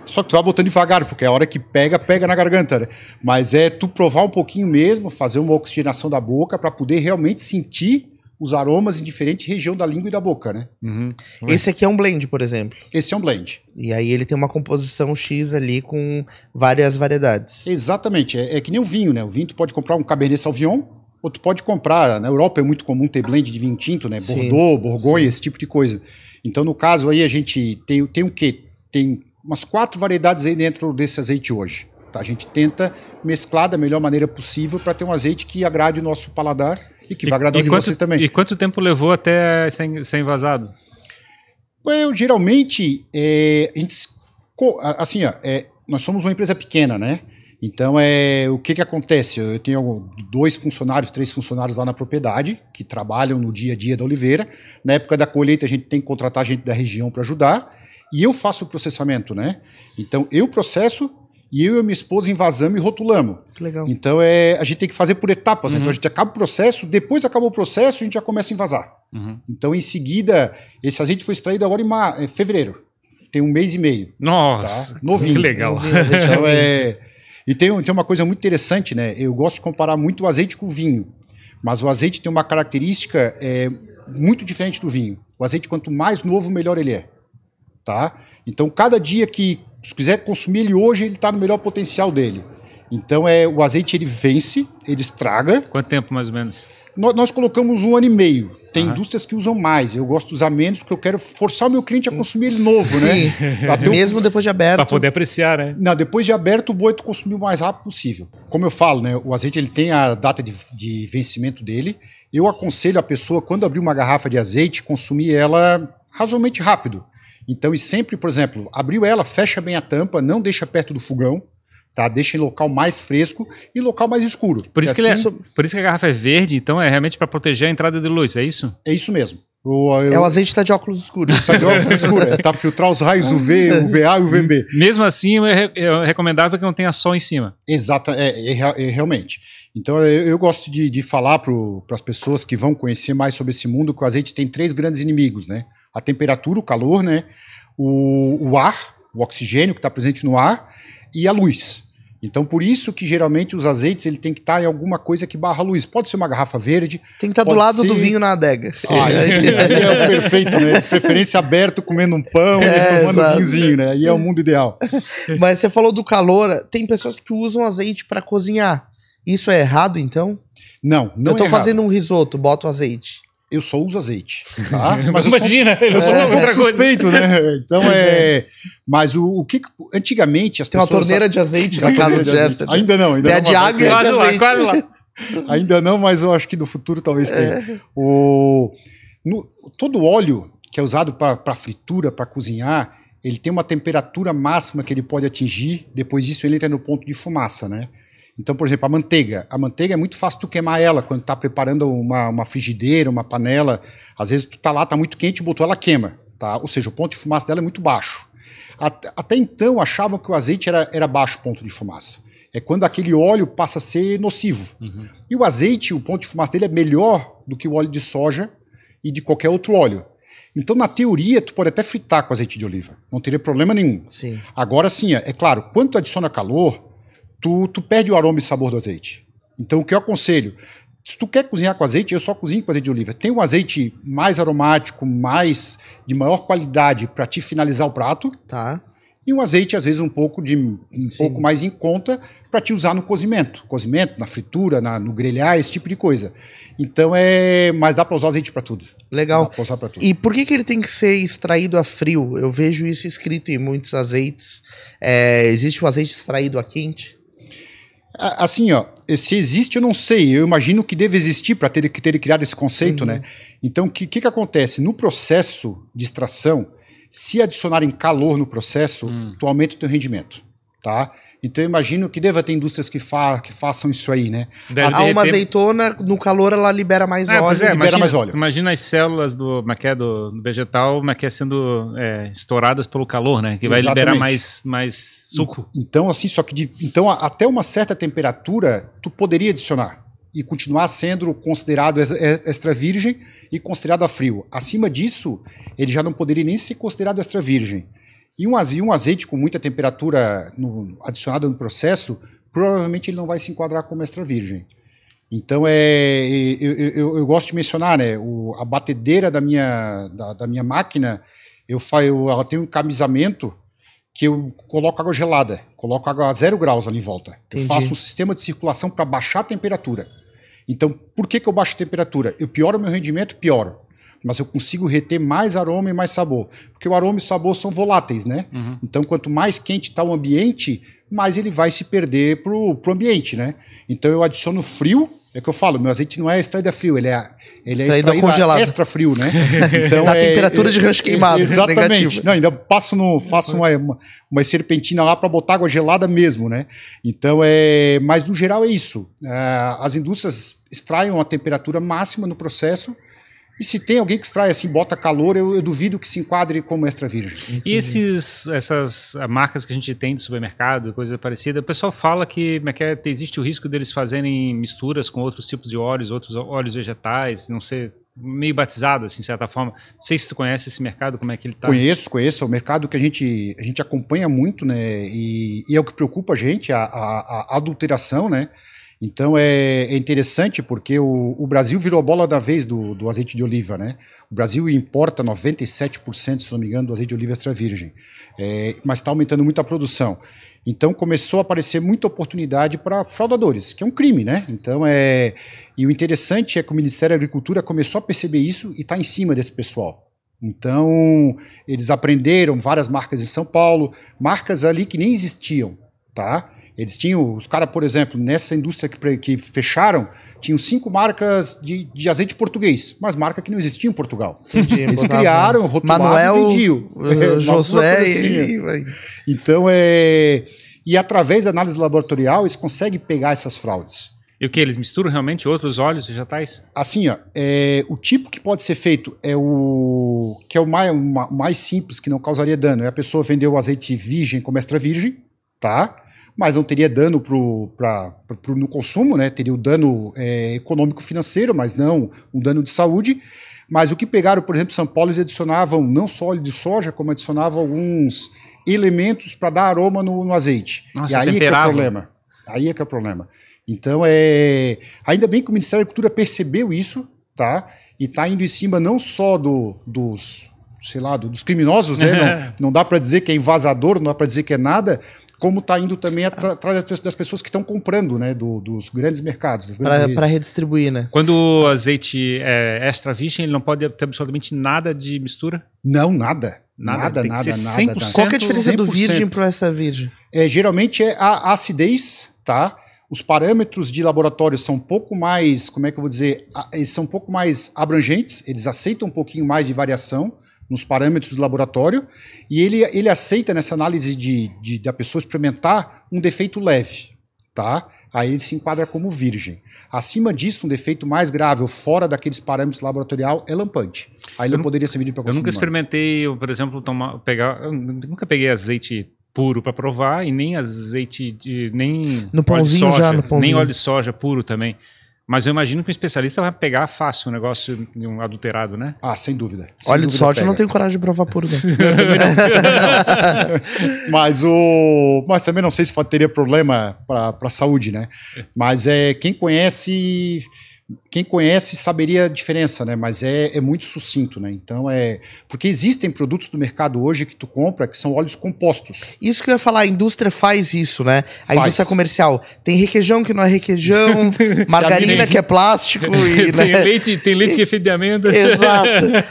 só que tu vai botando devagar, porque a hora que pega, pega na garganta, né? Mas é tu provar um pouquinho mesmo, fazer uma oxigenação da boca para poder realmente sentir os aromas em diferente região da língua e da boca, né? Uhum. Esse aqui é um blend, por exemplo. Esse é um blend. E aí ele tem uma composição X ali com várias variedades. Exatamente. É, é que nem o vinho, né? O vinho tu pode comprar um Cabernet Sauvignon, ou tu pode comprar, na Europa é muito comum ter blend de vinho tinto, né? Bordeaux, Borgonha, esse tipo de coisa. Então, no caso aí, a gente tem, tem o quê? Tem umas quatro variedades aí dentro desse azeite hoje. Tá? A gente tenta mesclar da melhor maneira possível para ter um azeite que agrade o nosso paladar e que e, vai agradar o de quanto, vocês também. E quanto tempo levou até ser, ser envasado? Eu, geralmente, é, a gente, assim, ó, é, nós somos uma empresa pequena, né? Então, é, o que, que acontece? Eu tenho dois funcionários, três funcionários lá na propriedade, que trabalham no dia a dia da oliveira. Na época da colheita, a gente tem que contratar gente da região para ajudar e eu faço o processamento, né? Então eu processo e eu e minha esposa invasamos e rotulamos. Que legal. Então é, a gente tem que fazer por etapas. Uhum. Né? Então a uhum. gente acaba o processo, depois acabou o processo, a gente já começa a invasar. Uhum. Então em seguida, esse azeite foi extraído agora em ma é, fevereiro. Tem um mês e meio. Nossa, tá? novinho. Que legal. É então, é... E tem, tem uma coisa muito interessante, né? Eu gosto de comparar muito o azeite com o vinho. Mas o azeite tem uma característica é, muito diferente do vinho. O azeite, quanto mais novo, melhor ele é tá? Então, cada dia que se quiser consumir ele hoje, ele está no melhor potencial dele. Então, é o azeite ele vence, ele estraga. Quanto tempo mais ou menos? Nós, nós colocamos um ano e meio. Tem uhum. indústrias que usam mais. Eu gosto de usar menos porque eu quero forçar o meu cliente a consumir ele novo, né? Sim. né? Mesmo depois de aberto. Para poder apreciar, né? Não, depois de aberto, o boi tu consumiu o mais rápido possível. Como eu falo, né? O azeite ele tem a data de, de vencimento dele. Eu aconselho a pessoa, quando abrir uma garrafa de azeite, consumir ela razoavelmente rápido. Então, e sempre, por exemplo, abriu ela, fecha bem a tampa, não deixa perto do fogão, tá? Deixa em local mais fresco e local mais escuro. Por isso, que, é assim, é, por isso que a garrafa é verde, então é realmente para proteger a entrada de luz, é isso? É isso mesmo. O, eu... É o azeite está de óculos escuros. Está de óculos escuros, é, tá filtrar os raios UV, UVA e UVB. Hum, mesmo assim, é recomendável que não tenha sol em cima. Exato, é, é, é, é realmente. Então eu, eu gosto de, de falar para as pessoas que vão conhecer mais sobre esse mundo que o azeite tem três grandes inimigos, né? a temperatura, o calor, né? o, o ar, o oxigênio que está presente no ar e a luz. Então, por isso que geralmente os azeites ele tem que estar tá em alguma coisa que barra a luz. Pode ser uma garrafa verde. Tem que estar tá do lado ser... do vinho na adega. Ah, esse, é o perfeito, né? Preferência aberto, comendo um pão, é, tomando exato. um vinhozinho, né? Aí é o mundo ideal. Mas você falou do calor. Tem pessoas que usam azeite para cozinhar. Isso é errado, então? Não, não Eu estou é fazendo um risoto, boto azeite eu só uso azeite. Tá? Mas Imagina, eu, sou, é, é suspeito, coisa. né? Então é. é. Mas o, o que. Antigamente as Tem pessoas. Tem uma torneira de azeite na casa de Jester. Ainda não, ainda Tem não. Tem a de água Quase lá, quase lá. Ainda não, mas eu acho que no futuro talvez tenha. É. O, no, todo óleo que é usado para fritura, para cozinhar, ele tem uma temperatura máxima que ele pode atingir, depois disso ele entra no ponto de fumaça, né? Então, por exemplo, a manteiga. A manteiga é muito fácil tu queimar ela quando tá preparando uma, uma frigideira, uma panela. Às vezes tu tá lá, tá muito quente, botou ela queima, tá? Ou seja, o ponto de fumaça dela é muito baixo. Até então achavam que o azeite era, era baixo ponto de fumaça. É quando aquele óleo passa a ser nocivo. Uhum. E o azeite, o ponto de fumaça dele é melhor do que o óleo de soja e de qualquer outro óleo. Então, na teoria, tu pode até fritar com azeite de oliva. Não teria problema nenhum. Sim. Agora sim, é, é claro, quando tu adiciona calor, tu, tu perde o aroma e sabor do azeite. Então, o que eu aconselho? Se tu quer cozinhar com azeite, eu só cozinho com azeite de oliva. Tem um azeite mais aromático, mais de maior qualidade para te finalizar o prato. Tá. E um azeite, às vezes, um pouco de um Sim. pouco mais em conta para te usar no cozimento. Cozimento, na fritura, na, no grelhar, esse tipo de coisa. Então é. Mas dá para usar azeite para tudo. Legal. Dá pra usar pra tudo. E por que, que ele tem que ser extraído a frio? Eu vejo isso escrito em muitos azeites. É, existe o azeite extraído a quente? Assim, ó, se existe, eu não sei. Eu imagino que deve existir para ter, ter criado esse conceito, uhum. né? Então, o que, que, que, acontece? No processo de extração, se adicionarem calor no processo, uhum. tu aumenta o teu rendimento. Tá? Então eu imagino que deva ter indústrias que, fa que façam isso aí, né? Deve a azeitona, no calor, ela libera mais é, óleo. É, libera imagina, mais óleo. Imagina as células do, é é, do, do vegetal maquia é sendo é, estouradas pelo calor, né? Que vai Exatamente. liberar mais, mais suco. Então, assim, só que de, então, até uma certa temperatura, tu poderia adicionar e continuar sendo considerado extra virgem e considerado a frio. Acima disso, ele já não poderia nem ser considerado extra virgem. E um, azeite, um azeite com muita temperatura no, adicionada no processo, provavelmente ele não vai se enquadrar como extra virgem. Então, é, eu, eu, eu gosto de mencionar, né, o, a batedeira da minha, da, da minha máquina, eu, eu, ela tem um camisamento que eu coloco água gelada, coloco água a zero graus ali em volta. Entendi. Eu faço um sistema de circulação para baixar a temperatura. Então, por que, que eu baixo a temperatura? Eu pioro o meu rendimento? Pioro mas eu consigo reter mais aroma e mais sabor. Porque o aroma e o sabor são voláteis, né? Uhum. Então, quanto mais quente está o ambiente, mais ele vai se perder para o ambiente, né? Então, eu adiciono frio, é que eu falo, meu azeite não é extraído a frio, ele é, ele é extraído congelado. extra frio, né? Então, Na é, temperatura é, de rancho é, queimado. Né? Exatamente. Não, ainda passo no, faço uma, uma, uma serpentina lá para botar água gelada mesmo, né? Então, é, mas no geral é isso. É, as indústrias extraem a temperatura máxima no processo e se tem alguém que extrai assim, bota calor, eu, eu duvido que se enquadre como extra virgem. E esses, essas ah, marcas que a gente tem de supermercado, coisa parecida, o pessoal fala que é é, existe o risco deles fazerem misturas com outros tipos de óleos, outros óleos vegetais, não sei, meio batizado, assim, de certa forma. Não sei se tu conhece esse mercado, como é que ele está. Conheço, conheço. É um mercado que a gente, a gente acompanha muito, né? E, e é o que preocupa a gente, a, a, a adulteração, né? Então é, é interessante porque o, o, Brasil virou a bola da vez do, do, azeite de oliva, né? O Brasil importa 97%, se não me engano, do azeite de oliva extra virgem, é, mas está aumentando muito a produção. Então começou a aparecer muita oportunidade para fraudadores, que é um crime, né? Então é e o interessante é que o Ministério da Agricultura começou a perceber isso e está em cima desse pessoal. Então eles aprenderam várias marcas em São Paulo, marcas ali que nem existiam, tá? Eles tinham, os caras, por exemplo, nessa indústria que, que fecharam, tinham cinco marcas de, de azeite português, mas marca que não existia em Portugal. Entendi, Eles criaram, rotularam Manuel, e vendiam. Eh, Josué e... Então, é... E através da análise laboratorial, eles conseguem pegar essas fraudes. E o que? Eles misturam realmente outros óleos vegetais? Assim, ó, é, o tipo que pode ser feito é o que é o mais, o mais simples, que não causaria dano. É a pessoa vender o azeite virgem como extra virgem, tá? mas não teria dano pro, pra, pro, no consumo, né? Teria o dano é, econômico-financeiro, mas não um dano de saúde. Mas o que pegaram, por exemplo, São Paulo, eles adicionavam não só óleo de soja, como adicionavam alguns elementos para dar aroma no, no azeite. Nossa, e aí é que é o problema. Aí é que é o problema. Então, é... ainda bem que o Ministério da Cultura percebeu isso, tá? E está indo em cima não só do, dos, sei lá, do, dos criminosos, né? não, não dá para dizer que é invasador, não dá para dizer que é nada, como está indo também ah. atrás das pessoas que estão comprando, né? Do, dos grandes mercados. Para redistribuir, né? Quando o azeite é extra virgem, ele não pode ter absolutamente nada de mistura? Não, nada. Nada, nada, tem nada, que ser 100%, nada. Qual é a diferença 100%. do virgem para essa virgem? É, geralmente é a acidez, tá? Os parâmetros de laboratório são um pouco mais, como é que eu vou dizer, eles são um pouco mais abrangentes, eles aceitam um pouquinho mais de variação nos parâmetros do laboratório, e ele, ele aceita nessa análise de, de, da pessoa experimentar um defeito leve, tá? Aí ele se enquadra como virgem. Acima disso, um defeito mais grave ou fora daqueles parâmetros laboratorial é lampante. Aí ele não poderia ser para consumo Eu nunca experimentei, eu, por exemplo, tomar, pegar, nunca peguei azeite puro para provar e nem azeite de, nem no pãozinho soja, já no pãozinho. nem óleo de soja puro também. Mas eu imagino que um especialista vai pegar fácil um negócio de um adulterado, né? Ah, sem dúvida. Sem Óleo de soja eu não tenho coragem de provar puro, mas, o... mas também não sei se teria problema para a saúde, né? É. Mas é quem conhece quem conhece saberia a diferença, né? Mas é, é muito sucinto, né? Então é. Porque existem produtos do mercado hoje que tu compra que são óleos compostos. Isso que eu ia falar, a indústria faz isso, né? A faz. indústria comercial. Tem requeijão que não é requeijão, margarina que é plástico. E, né? tem, leite, tem leite que é feito de amêndoas. Exato.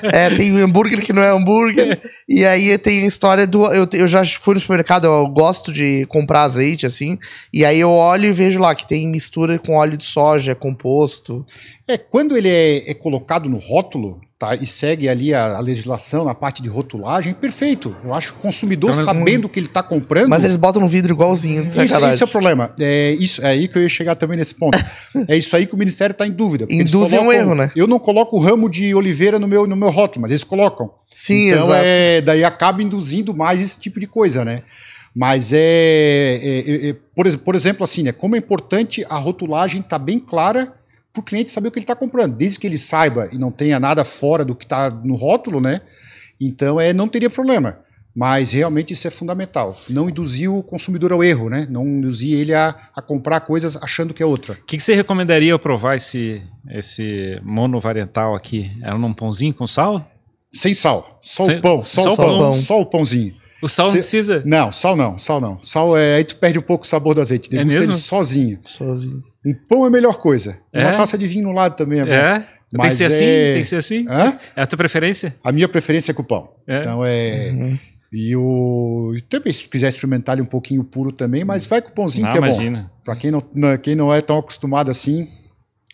É, tem hambúrguer que não é hambúrguer. e aí tem a história do. Eu, eu já fui no supermercado, eu gosto de comprar azeite, assim. E aí eu olho e vejo lá que tem mistura com óleo de soja, é composto. É, quando ele é, é colocado no rótulo, tá, e segue ali a, a, legislação na parte de rotulagem, perfeito. Eu acho que o consumidor então, sabendo o que ele está comprando. Mas eles botam no vidro igualzinho. Isso, isso é o problema. É, isso, é aí que eu ia chegar também nesse ponto. é isso aí que o Ministério está em dúvida. Induzem é um erro, né? Eu não coloco o ramo de oliveira no meu, no meu rótulo, mas eles colocam. Sim, então, é, exato. É, daí acaba induzindo mais esse tipo de coisa, né? Mas é, é, é, é por, por, exemplo, assim, né? Como é importante a rotulagem estar tá bem clara para o cliente saber o que ele está comprando. Desde que ele saiba e não tenha nada fora do que está no rótulo, né? Então é, não teria problema. Mas realmente isso é fundamental. Não induzir o consumidor ao erro, né? Não induzir ele a, a comprar coisas achando que é outra. O que, que, você recomendaria provar esse, esse monovarietal aqui? Era é num pãozinho com sal? Sem sal. Só Sem, o pão. Só, só o pão, pão. Só o pãozinho. O sal Cê, não precisa? Não, sal não, sal não. Sal é, aí tu perde um pouco o sabor do azeite. Degusta é mesmo? sozinho. Sozinho um pão é a melhor coisa. É? Uma taça de vinho no lado também é bom. É? Mas tem que ser é... assim? Tem que ser assim? Hã? É a tua preferência? A minha preferência é com o pão. É? Então é... Uhum. E o. Também, se quiser experimentar ele um pouquinho puro também, mas vai com o pãozinho não, ah, que é imagina. bom. Pra quem não, né, quem não é tão acostumado assim.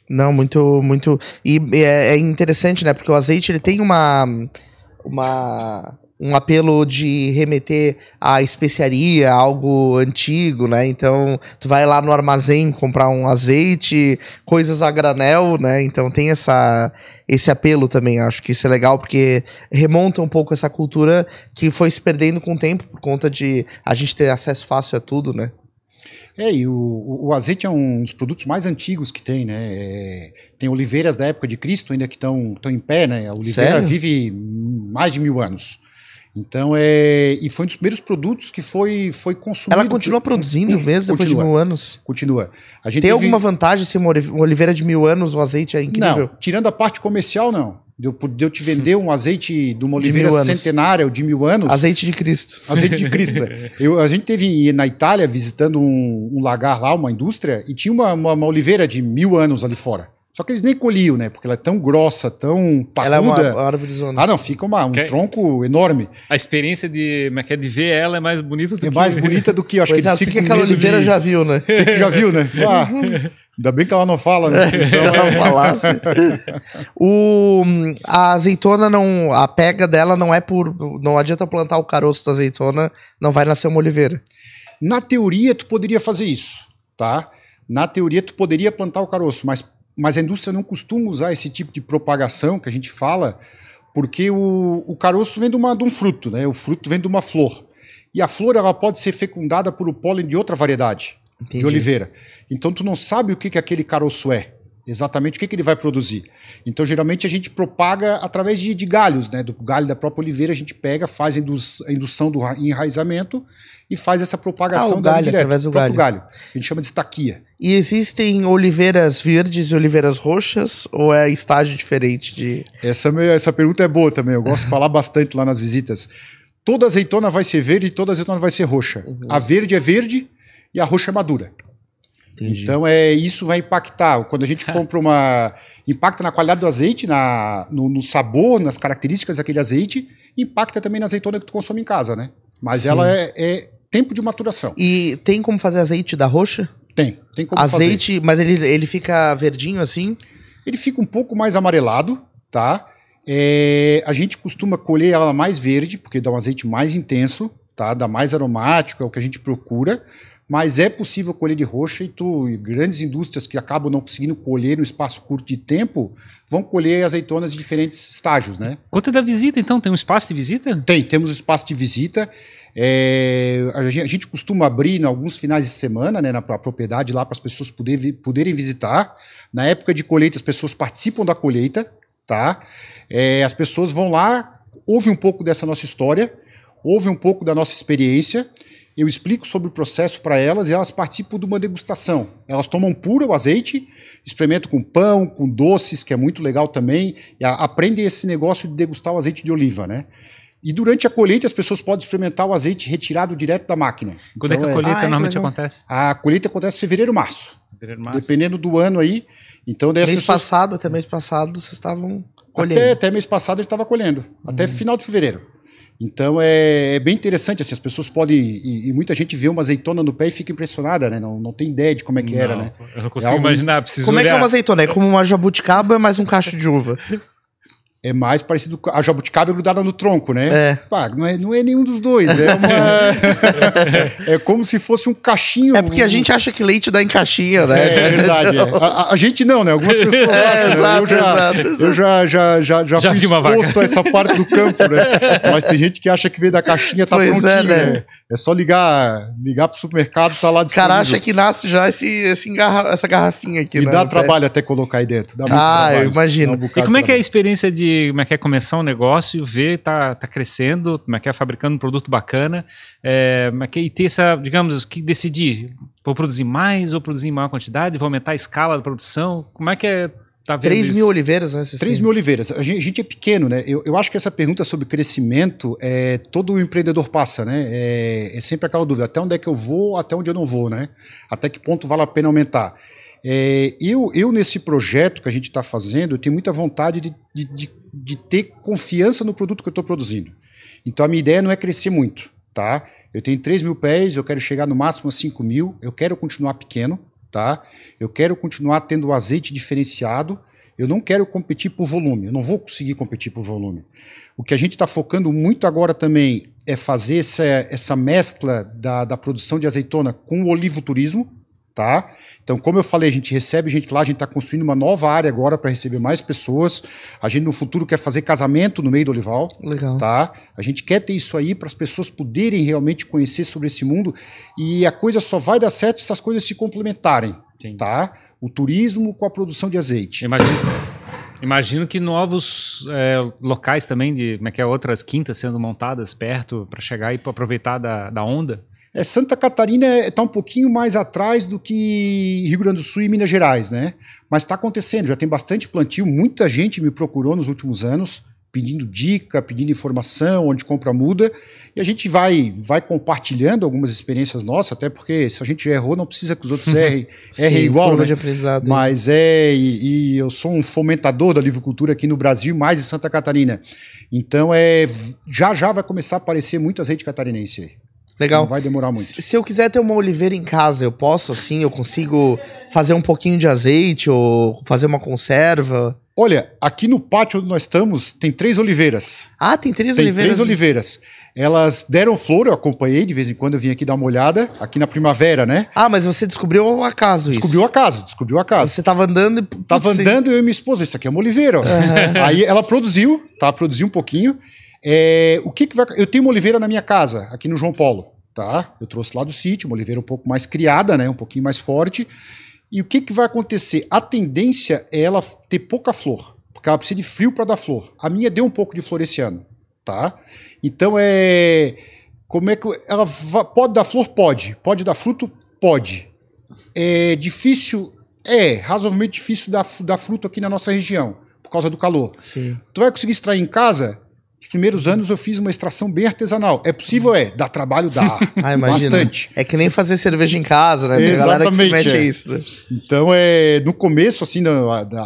Não, muito, muito. E é, é interessante, né? Porque o azeite ele tem uma. Uma um apelo de remeter a especiaria, algo antigo, né? Então, tu vai lá no armazém comprar um azeite, coisas a granel, né? Então tem essa esse apelo também, acho que isso é legal porque remonta um pouco essa cultura que foi se perdendo com o tempo por conta de a gente ter acesso fácil a tudo, né? É, e o, o, azeite é um dos produtos mais antigos que tem, né? É, tem oliveiras da época de Cristo ainda que estão em pé, né? A oliveira Sério? vive mais de mil anos. Então, é, e foi um dos primeiros produtos que foi, foi consumido. Ela continua produzindo mesmo continua, depois de mil anos? Continua. A gente Tem alguma vantagem se uma oliveira de mil anos, o azeite é incrível? Não, tirando a parte comercial, não. De eu, de eu te vender um azeite de uma oliveira de centenária de mil anos. Azeite de Cristo. Azeite de Cristo. É. eu, a gente teve na Itália visitando um, um, lagar lá, uma indústria, e tinha uma, uma, uma oliveira de mil anos ali fora. Só que eles nem colhiam, né? Porque ela é tão grossa, tão parruda. Ela é uma árvore zona. Ah, não, fica uma, um que... tronco enorme. A experiência de, mas é é, de ver ela é mais bonita do é que... É mais bonita do que, acho pois que... É, que, que aquela oliveira de... já viu, né? Que, já viu, né? Ah, ainda bem que ela não fala, né? É, então, se ela falasse. o, a azeitona não... A pega dela não é por... Não adianta plantar o caroço da azeitona, não vai nascer uma oliveira. Na teoria, tu poderia fazer isso, tá? Na teoria, tu poderia plantar o caroço, mas mas a indústria não costuma usar esse tipo de propagação que a gente fala, porque o, o caroço vem de, uma, de um fruto, né? O fruto vem de uma flor. E a flor ela pode ser fecundada por o pólen de outra variedade Entendi. de oliveira. Então tu não sabe o que, que aquele caroço é exatamente o que, que ele vai produzir. Então, geralmente, a gente propaga através de, de galhos, né? Do galho da própria oliveira, a gente pega, faz a, indução do enraizamento e faz essa propagação ah, o galho, através do galho. galho. A gente chama de estaquia. E existem oliveiras verdes e oliveiras roxas ou é estágio diferente de. Essa, é essa pergunta é boa também. Eu gosto de falar bastante lá nas visitas. Toda azeitona vai ser verde e toda azeitona vai ser roxa. Uhum. A verde é verde e a roxa é madura. Entendi. Então é isso vai impactar. Quando a gente compra uma impacta na qualidade do azeite, na, no, no, sabor, nas características daquele azeite, impacta também na azeitona que tu consome em casa, né? Mas Sim. ela é, é, tempo de maturação. E tem como fazer azeite da roxa? Tem, tem como azeite, fazer. mas ele, ele fica verdinho assim? Ele fica um pouco mais amarelado, tá? É, a gente costuma colher ela mais verde, porque dá um azeite mais intenso, tá? Dá mais aromático, é o que a gente procura mas é possível colher de roxa e, tu, e grandes indústrias que acabam não conseguindo colher no espaço curto de tempo vão colher azeitonas de diferentes estágios, né? Conta é da visita, então, tem um espaço de visita? Tem, temos um espaço de visita. É, a, gente, a, gente, costuma abrir em alguns finais de semana né, na propriedade lá para as pessoas poder, poderem visitar. Na época de colheita, as pessoas participam da colheita, tá? É, as pessoas vão lá, ouvem um pouco dessa nossa história, ouvem um pouco da nossa experiência eu explico sobre o processo para elas e elas participam de uma degustação. Elas tomam puro o azeite, experimentam com pão, com doces, que é muito legal também, e aprendem esse negócio de degustar o azeite de oliva, né? E durante a colheita as pessoas podem experimentar o azeite retirado direto da máquina. Quando então, é que a então, é- colheita ah, então normalmente é acontece? A colheita acontece em fevereiro, março. Fevereiro, março. Dependendo do ano aí. Então, mês pessoas... passado, até mês passado, vocês estavam colhendo. Até, até mês passado a gente estava colhendo. Até uhum. final de fevereiro. Então é, é, bem interessante, assim, as pessoas podem. E, e, muita gente vê uma azeitona no pé e fica impressionada, né? Não, não tem ideia de como é que não, era, né? Eu não é consigo é algo... imaginar, preciso. Como olhar. é que é uma azeitona? É como uma jabuticaba, mas um cacho de uva. é mais parecido com a jabuticaba grudada no tronco, né? É. Pá, não, é, não é nenhum dos dois. É, uma, é como se fosse um cachinho. É porque a gente acha que leite dá em caixinha, né? É, é verdade. É. A, a, gente não, né? Algumas pessoas. É, né? exato, eu já, exato, Eu já, já, já, já, já fui exposto a essa parte do campo, né? Mas tem gente que acha que veio da caixinha, tá pois é, prontinho. É, né? né? É só ligar, ligar pro supermercado, tá lá disponível. Cara, acha que nasce já esse, esse garra, essa garrafinha aqui, e né? E dá é. trabalho até colocar aí dentro. Dá ah, trabalho, eu imagino. Um e como é que é a experiência de como é que é começar um negócio, ver tá, tá crescendo, como é que é fabricando um produto bacana, é, como é que, é, e ter essa, digamos, que decidir, vou produzir mais, vou produzir em maior quantidade, vou aumentar a escala da produção, como é que é tá 3 isso? mil oliveiras, né? 3 têm? mil oliveiras. A gente, a gente, é pequeno, né? Eu, eu acho que essa pergunta sobre crescimento, é, todo empreendedor passa, né? É, é sempre aquela dúvida, até onde é que eu vou, até onde eu não vou, né? Até que ponto vale a pena aumentar. É, eu, eu, nesse projeto que a gente está fazendo, eu tenho muita vontade de, de, de, de, ter confiança no produto que eu estou produzindo. Então, a minha ideia não é crescer muito, tá? Eu tenho 3 mil pés, eu quero chegar no máximo a 5 mil, eu quero continuar pequeno, tá? Eu quero continuar tendo o azeite diferenciado. Eu não quero competir por volume, eu não vou conseguir competir por volume. O que a gente está focando muito agora também é fazer essa, essa mescla da, da produção de azeitona com o turismo tá? Então, como eu falei, a gente recebe gente lá, a gente está construindo uma nova área agora para receber mais pessoas. A gente no futuro quer fazer casamento no meio do Olival, Legal. tá? A gente quer ter isso aí para as pessoas poderem realmente conhecer sobre esse mundo e a coisa só vai dar certo se as coisas se complementarem, Sim. tá? O turismo com a produção de azeite. Imagina. Imagino que novos é, locais também, de como é que é, outras quintas sendo montadas perto para chegar e aproveitar da, da onda. É, Santa Catarina está é, um pouquinho mais atrás do que Rio Grande do Sul e Minas Gerais, né? Mas está acontecendo, já tem bastante plantio, muita gente me procurou nos últimos anos pedindo dica, pedindo informação, onde compra muda, e a gente vai vai compartilhando algumas experiências nossas, até porque se a gente errou, não precisa que os outros errem, errem Sim, igual, né? né? Mas é, e, e, eu sou um fomentador da livricultura aqui no Brasil, mais em Santa Catarina. Então é, já já vai começar a aparecer muitas redes catarinenses. aí. Legal. Não vai demorar muito. Se eu quiser ter uma oliveira em casa, eu posso assim? Eu consigo fazer um pouquinho de azeite ou fazer uma conserva? Olha, aqui no pátio onde nós estamos, tem três oliveiras. Ah, tem três tem oliveiras. Três oliveiras. Elas deram flor, eu acompanhei de vez em quando, eu vim aqui dar uma olhada, aqui na primavera, né? Ah, mas você descobriu ao acaso isso? Descobriu acaso, descobriu acaso. Você estava andando e. Tava andando eu e minha esposa, isso aqui é uma oliveira. Uhum. Aí ela produziu, tá? Produziu um pouquinho. É, o que, que vai. Eu tenho uma oliveira na minha casa, aqui no João Paulo, tá? Eu trouxe lá do sítio, uma oliveira um pouco mais criada, né? Um pouquinho mais forte. E o que, que vai acontecer? A tendência é ela ter pouca flor, porque ela precisa de frio para dar flor. A minha deu um pouco de flor esse ano, tá? Então é. Como é que. Ela pode dar flor? Pode. Pode dar fruto? Pode. É difícil. É, razoavelmente difícil dar, dar fruto aqui na nossa região, por causa do calor. Sim. Tu vai conseguir extrair em casa? primeiros uhum. anos eu fiz uma extração bem artesanal. É possível? É. Dá trabalho? Dá. ah, Bastante. É que nem fazer cerveja em casa, né? Tem Exatamente. galera que se mete é. a isso. Né? Então, é, no começo, assim,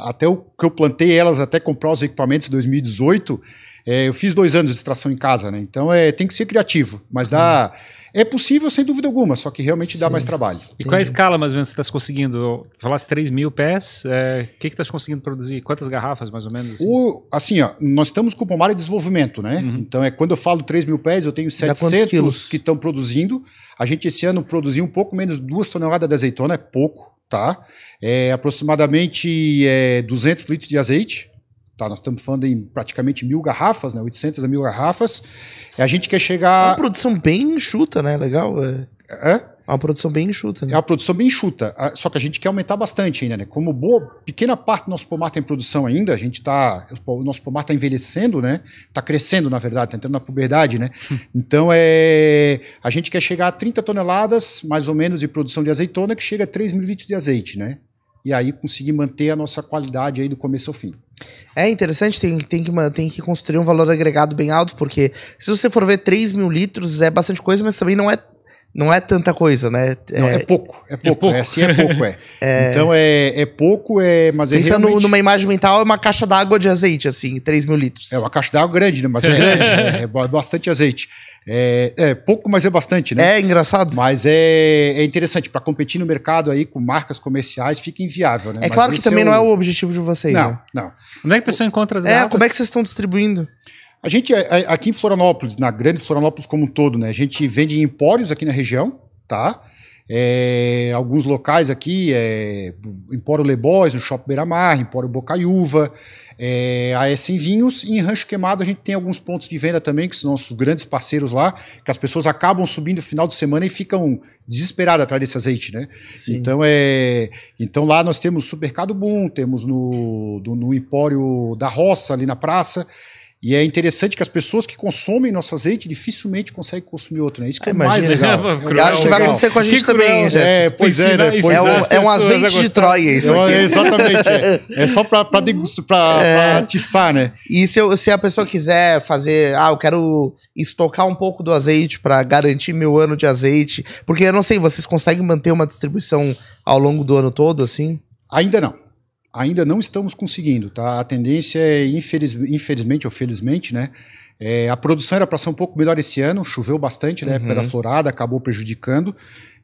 até o que eu plantei elas, até comprar os equipamentos em 2018, é, eu fiz dois anos de extração em casa, né? Então, é, tem que ser criativo. Mas dá... Uhum. É possível, sem dúvida alguma, só que realmente Sim. dá mais trabalho. E qual é a escala, mais ou menos, que você está conseguindo? Falasse 3 mil pés, é, o é, que está conseguindo produzir? Quantas garrafas, mais ou menos? Assim, o, assim ó, nós estamos com pomar de desenvolvimento, né? Uhum. Então, é quando eu falo 3 mil pés, eu tenho 700 que estão produzindo. A gente, esse ano, produziu um pouco menos de 2 toneladas de azeitona, é pouco, tá? É aproximadamente é, 200 litros de azeite. Tá, nós estamos falando em praticamente mil garrafas, né? 800 a mil garrafas. E a gente quer chegar. É uma produção bem enxuta, né? Legal. É? é? É uma produção bem enxuta. Né? É uma produção bem enxuta, ah, só que a gente quer aumentar bastante ainda, né? Como boa, pequena parte do nosso pomar tem tá produção ainda, a gente tá, o nosso pomar está envelhecendo, né? Está crescendo, na verdade, está entrando na puberdade, né? Então, é, a gente quer chegar a 30 toneladas, mais ou menos, de produção de azeitona, que chega a 3 mil litros de azeite, né? E aí conseguir manter a nossa qualidade aí do começo ao fim. É interessante, tem, tem, que, tem que construir um valor agregado bem alto, porque se você for ver 3 mil litros, é bastante coisa, mas também não é não é tanta coisa, né? É, não, é pouco, é pouco. É, pouco. é assim é pouco, é. é. Então é, é pouco, é, mas é Pensando realmente... numa imagem mental, é uma caixa d'água de azeite, assim, 3 mil litros. É uma caixa d'água grande, né? Mas é, né? é, bastante azeite. É, é, pouco, mas é bastante, né? É engraçado. Mas é, é interessante, para competir no mercado aí com marcas comerciais fica inviável, né? É mas claro que é também o... não é o objetivo de vocês. Não, né? não. Onde é que a pessoa encontra as é, garrafas? É, como é que vocês estão distribuindo? A gente, é, é, aqui em Florianópolis, na grande Florianópolis como um todo, né? A gente vende em empórios aqui na região, tá? É, alguns locais aqui, é, Empório Lebois, no Shopping Beira-Mar, Empório Bocaiúva, é, a S em Vinhos e em Rancho Queimado a gente tem alguns pontos de venda também, que são nossos grandes parceiros lá, que as pessoas acabam subindo no final de semana e ficam desesperadas atrás desse azeite, né? Sim. Então é, então lá nós temos o Supercado Boom, temos no, do, no Empório da Roça ali na praça, e é interessante que as pessoas que consomem nosso azeite dificilmente conseguem consumir outro, né? Isso que é, é mais legal. É, cruel, acho que é legal. vai acontecer com a gente também, né? Jéssica. É, pois é, né? Pois é. é, um, é um azeite de Troia isso aqui. É, exatamente. É, só para pra, degusto, pra, atiçar, né? E se, eu, se a pessoa quiser fazer... Ah, eu quero estocar um pouco do azeite para garantir meu ano de azeite. Porque, eu não sei, vocês conseguem manter uma distribuição ao longo do ano todo, assim? Ainda não ainda não estamos conseguindo, tá? A tendência é, infeliz, infelizmente ou felizmente, né? É, a produção era para ser um pouco melhor esse ano, choveu bastante na né, uhum. época da uhum. florada, acabou prejudicando.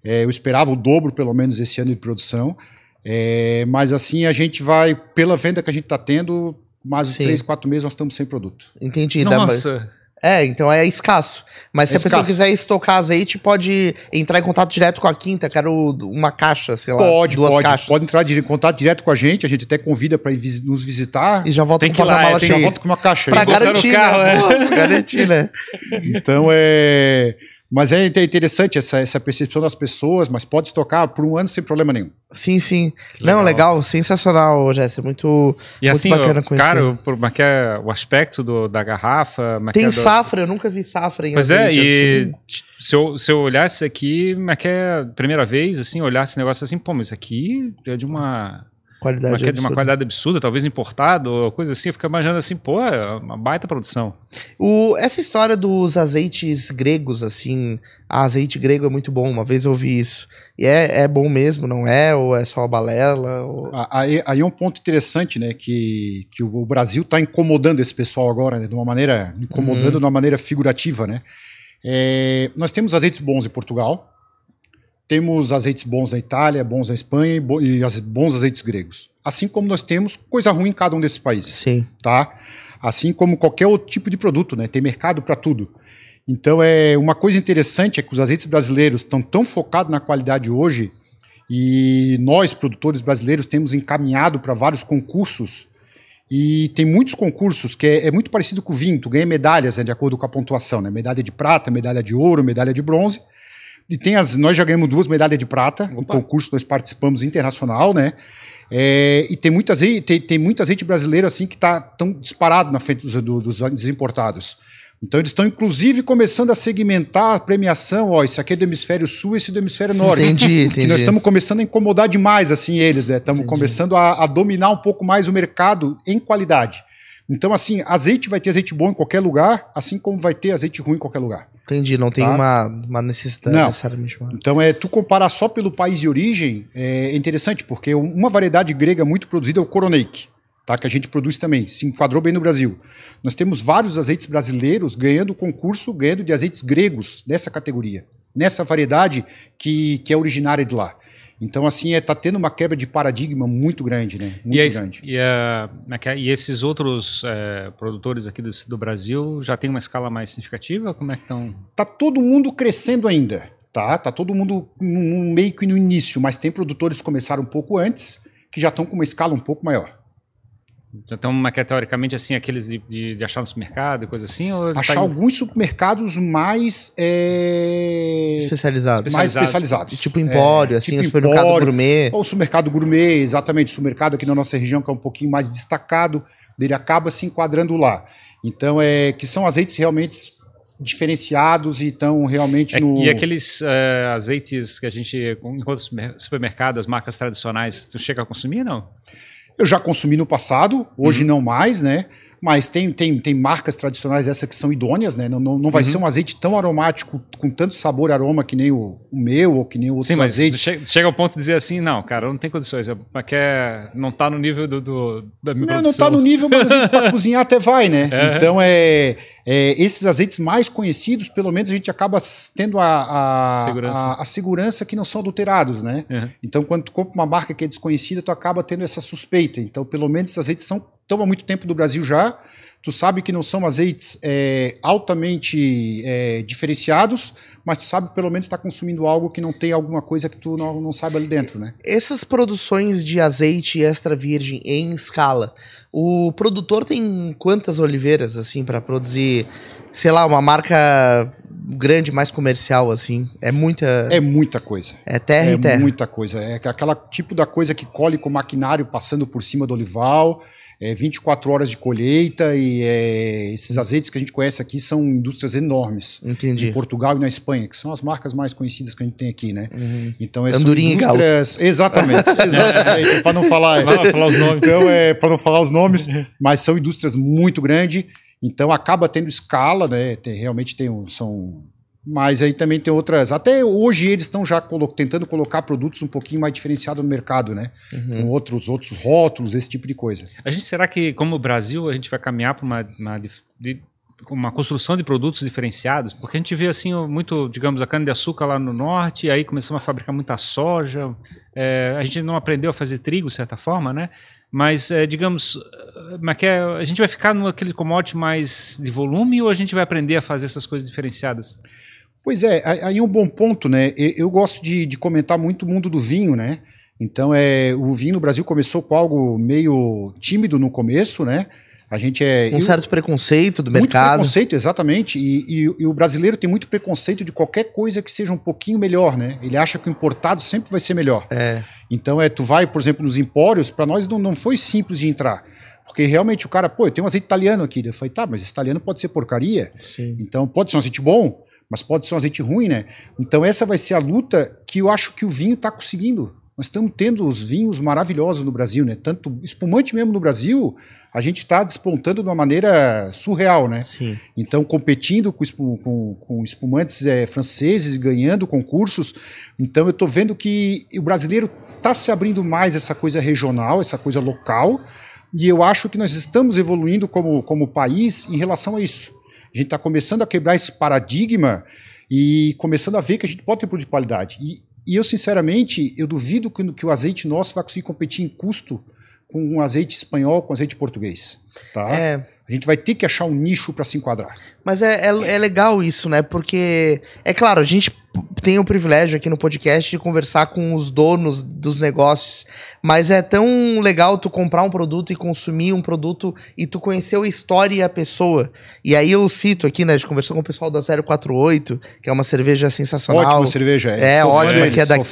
É, eu esperava o dobro, pelo menos, esse ano de produção. É, mas assim, a gente vai, pela venda que a gente está tendo, mais uns três, quatro meses nós estamos sem produto. Entendi. Nossa! É, então é escasso. Mas é se escasso. a pessoa quiser estocar azeite, pode entrar em contato direto com a quinta, quero uma caixa, sei lá. Pode, duas pode. Caixas. Pode entrar em contato direto com a gente, a gente até convida para ir nos visitar. E já volta com uma bala é, cheia. Já volta com uma caixa. Pra garantir, né? É. garantir, né? Então é. Mas é interessante essa, essa percepção das pessoas, mas pode tocar por um ano sem problema nenhum. Sim, sim. Legal. Não, legal, sensacional, Jéssica. Muito, e muito assim, bacana conhecer. Cara, o, é o aspecto do, da garrafa. Tem é do... safra, eu nunca vi safra em Pois é, e assim. se, eu, se eu olhasse aqui, maquia, é primeira vez, assim, olhar esse negócio assim, pô, mas aqui é de uma qualidade uma, é de uma qualidade absurda, talvez importado, coisa assim. Eu fico imaginando assim, pô, é uma baita produção. O, essa história dos azeites gregos, assim, ah, azeite grego é muito bom. Uma vez eu ouvi isso. E é, é bom mesmo, não é? Ou é só balela? Ou... Aí, aí é um ponto interessante, né? Que, que o Brasil está incomodando esse pessoal agora, né, de uma maneira, incomodando uhum. de uma maneira figurativa, né? É, nós temos azeites bons em Portugal, temos azeites bons na Itália, bons na Espanha e, bo e bons azeites gregos. Assim como nós temos coisa ruim em cada um desses países. Sim. Tá? Assim como qualquer outro tipo de produto, né? Tem mercado para tudo. Então, é uma coisa interessante é que os azeites brasileiros estão tão focados na qualidade hoje e nós, produtores brasileiros, temos encaminhado para vários concursos e tem muitos concursos que é, é, muito parecido com o vinho, tu ganha medalhas né, de acordo com a pontuação, né? Medalha de prata, medalha de ouro, medalha de bronze. E tem as, nós já ganhamos duas medalhas de prata Opa. no concurso, nós participamos internacional, né? É, e tem muitas, tem, tem muita gente brasileira assim que está tão disparado na frente dos, dos, dos importados. Então eles estão, inclusive, começando a segmentar a premiação. Ó, isso aqui é do hemisfério sul, esse é do hemisfério norte. Entendi, entendi. Que nós estamos começando a incomodar demais assim eles, né? Estamos começando a, a, dominar um pouco mais o mercado em qualidade. Então, assim, azeite vai ter azeite bom em qualquer lugar, assim como vai ter azeite ruim em qualquer lugar. Entendi, não tem tá? uma, uma necessidade não. necessariamente. Uma... Então, é, tu comparar só pelo país de origem é interessante, porque uma variedade grega muito produzida é o Coroneik, tá? que a gente produz também, se enquadrou bem no Brasil. Nós temos vários azeites brasileiros ganhando concurso, ganhando de azeites gregos nessa categoria, nessa variedade que, que é originária de lá. Então, assim, está é, tá tendo uma quebra de paradigma muito grande, né? Muito e, é esse, grande. E, uh, e, esses outros uh, produtores aqui do, do, Brasil já tem uma escala mais significativa? Como é que estão? Tá todo mundo crescendo ainda, tá? Tá todo mundo no, no meio que no início, mas tem produtores que começaram um pouco antes que já estão com uma escala um pouco maior. Então, é teoricamente, assim, aqueles de, de, de achar no supermercado e coisa assim? achar tá alguns supermercados mais... É... Especializados. Mais especializados. Tipo empório, é, assim, tipo o supermercado empório, gourmet. Ou o supermercado gourmet, exatamente. O supermercado aqui na nossa região, que é um pouquinho mais destacado, ele acaba se enquadrando lá. Então, é que são azeites realmente diferenciados e estão realmente é, no... E aqueles é, azeites que a gente encontra no supermercado, as marcas tradicionais, tu chega a consumir, não? Não. Eu já consumi no passado, hoje uhum. não mais, né? mas tem, tem, tem marcas tradicionais dessa que são idôneas, né? Não, não, não vai uhum. ser um azeite tão aromático, com tanto sabor e aroma que nem o, o, meu ou que nem outros Sim, mas azeites. Chega, chega ao ponto de dizer assim, não, cara, não tem condições, eu quer, é, não está no nível do, do da minha Não, não está no nível, mas para cozinhar até vai, né? É. Então é, é, esses azeites mais conhecidos, pelo menos a gente acaba tendo a, a, segurança. a, a segurança que não são adulterados, né? Uhum. Então quando tu compra uma marca que é desconhecida, tu acaba tendo essa suspeita. Então pelo menos esses azeites são estão há muito tempo do Brasil já. Tu sabe que não são azeites é, altamente é, diferenciados, mas tu sabe que pelo menos está consumindo algo que não tem alguma coisa que tu não, não saiba ali dentro, né? Essas produções de azeite extra virgem em escala, o produtor tem quantas oliveiras, assim, para produzir, sei lá, uma marca grande, mais comercial, assim? É muita... É muita coisa. É terra é e terra. É muita coisa. É aquela tipo da coisa que colhe com maquinário passando por cima do olival é, 24 horas de colheita e é, esses hum. azeites que a gente conhece aqui são indústrias enormes. Entendi. Em Portugal e na Espanha, que são as marcas mais conhecidas que a gente tem aqui, né? Uhum. Então, essas Andorinha indústrias... E exatamente, exatamente. para não falar... Para é. falar os nomes. Então, é, para não falar os nomes, uhum. mas são indústrias muito grandes, então acaba tendo escala, né? Tem, realmente tem um, são mas aí também tem outras. Até hoje eles estão já colo tentando colocar produtos um pouquinho mais diferenciados no mercado, né? Uhum. Com outros, outros rótulos, esse tipo de coisa. A gente será que, como o Brasil, a gente vai caminhar para uma, uma, uma, construção de produtos diferenciados? Porque a gente vê assim muito, digamos, a cana-de-açúcar lá no norte, aí começamos a fabricar muita soja. É, a gente não aprendeu a fazer trigo, de certa forma, né? Mas, é, digamos, é, a gente vai ficar naquele commodity mais de volume ou a gente vai aprender a fazer essas coisas diferenciadas? Pois é, aí um bom ponto, né? Eu gosto de, de comentar muito o mundo do vinho, né? Então, é, o vinho no Brasil começou com algo meio tímido no começo, né? A gente é. Um eu, certo preconceito do muito mercado. preconceito, exatamente. E, e, e, o brasileiro tem muito preconceito de qualquer coisa que seja um pouquinho melhor, né? Ele acha que o importado sempre vai ser melhor. É. Então, é, tu vai, por exemplo, nos empórios, para nós não, não foi simples de entrar. Porque realmente o cara, pô, eu tenho um azeite italiano aqui. Eu falei, tá, mas esse italiano pode ser porcaria. Sim. Então, pode ser um azeite bom, mas pode ser um azeite ruim, né? Então essa vai ser a luta que eu acho que o vinho está conseguindo. Nós estamos tendo os vinhos maravilhosos no Brasil, né? Tanto espumante mesmo no Brasil, a gente está despontando de uma maneira surreal, né? Sim. Então, competindo com, espum, com, com espumantes é, franceses, ganhando concursos. Então, eu estou vendo que o brasileiro está se abrindo mais essa coisa regional, essa coisa local, e eu acho que nós estamos evoluindo como, como país em relação a isso. A gente está começando a quebrar esse paradigma e começando a ver que a gente pode ter produto de qualidade. E, e eu, sinceramente, eu duvido que, que, o azeite nosso vai conseguir competir em custo com um azeite espanhol, com um azeite português. Tá? É. A gente vai ter que achar um nicho para se enquadrar. Mas é, é, é legal isso, né? Porque, é claro, a gente tenho o privilégio aqui no podcast de conversar com os donos dos negócios, mas é tão legal tu comprar um produto e consumir um produto e tu conhecer a história e a pessoa. E aí eu cito aqui, né, a gente conversou com o pessoal da 048, que é uma cerveja sensacional. Ótima cerveja, é. É, ótima, que é daqui.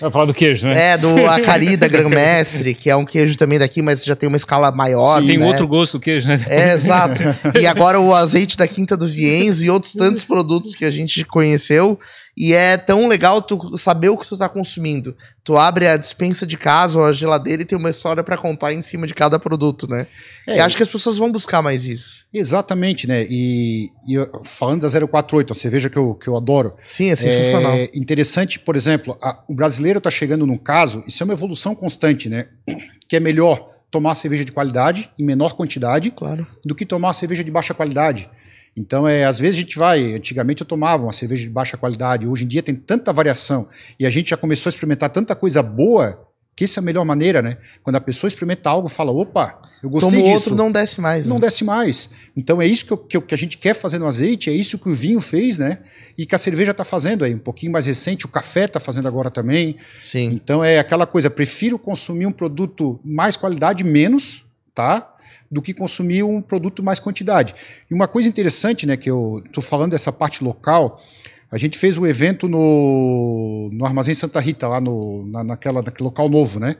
Vai falar do queijo, né? É, do Acari da Gran Mestre, que é um queijo também daqui, mas já tem uma escala maior, Sim, né? Tem outro gosto o queijo, né? É, exato. E agora o azeite da Quinta do Vienzo e outros tantos produtos que a gente conheceu. E é tão legal tu saber o que tu tá consumindo. Tu abre a dispensa de casa ou a geladeira e tem uma história para contar em cima de cada produto, né? É, e acho que as pessoas vão buscar mais isso. Exatamente, né? E, e falando da 048, a cerveja que eu, que eu adoro. Sim, é, é sensacional. É interessante, por exemplo, a, o brasileiro tá chegando num caso, isso é uma evolução constante, né? Que é melhor tomar cerveja de qualidade em menor quantidade claro. do que tomar cerveja de baixa qualidade. Então, é, às vezes a gente vai. Antigamente eu tomava uma cerveja de baixa qualidade, hoje em dia tem tanta variação e a gente já começou a experimentar tanta coisa boa que essa é a melhor maneira, né? Quando a pessoa experimenta algo, fala, opa, eu gostei Tomo disso. outro, não desce mais. Né? Não desce mais. Então é isso que, que, eu, que, a gente quer fazer no azeite, é isso que o vinho fez, né? E que a cerveja está fazendo aí, um pouquinho mais recente, o café está fazendo agora também. Sim. Então é aquela coisa, prefiro consumir um produto mais qualidade, menos, tá? do que consumir um produto mais quantidade. E uma coisa interessante, né, que eu estou falando dessa parte local, a gente fez um evento no, no Armazém Santa Rita, lá no, na, naquela, naquele local novo, né?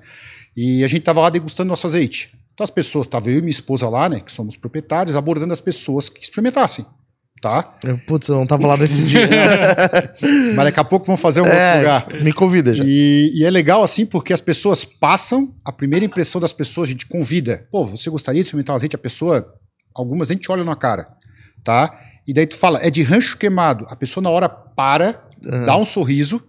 E a gente estava lá degustando nosso azeite. Então as pessoas, estava eu e minha esposa lá, né, que somos proprietários, abordando as pessoas que experimentassem tá? Eu, putz, eu não tava lá nesse dia. Mas daqui a pouco vão fazer um é, outro lugar. Me convida já. E, e, é legal assim porque as pessoas passam, a primeira impressão das pessoas, a gente convida. Pô, você gostaria de experimentar um azeite? A pessoa, algumas a gente olha na cara, tá? E daí tu fala, é de rancho queimado. A pessoa na hora para, uhum. dá um sorriso,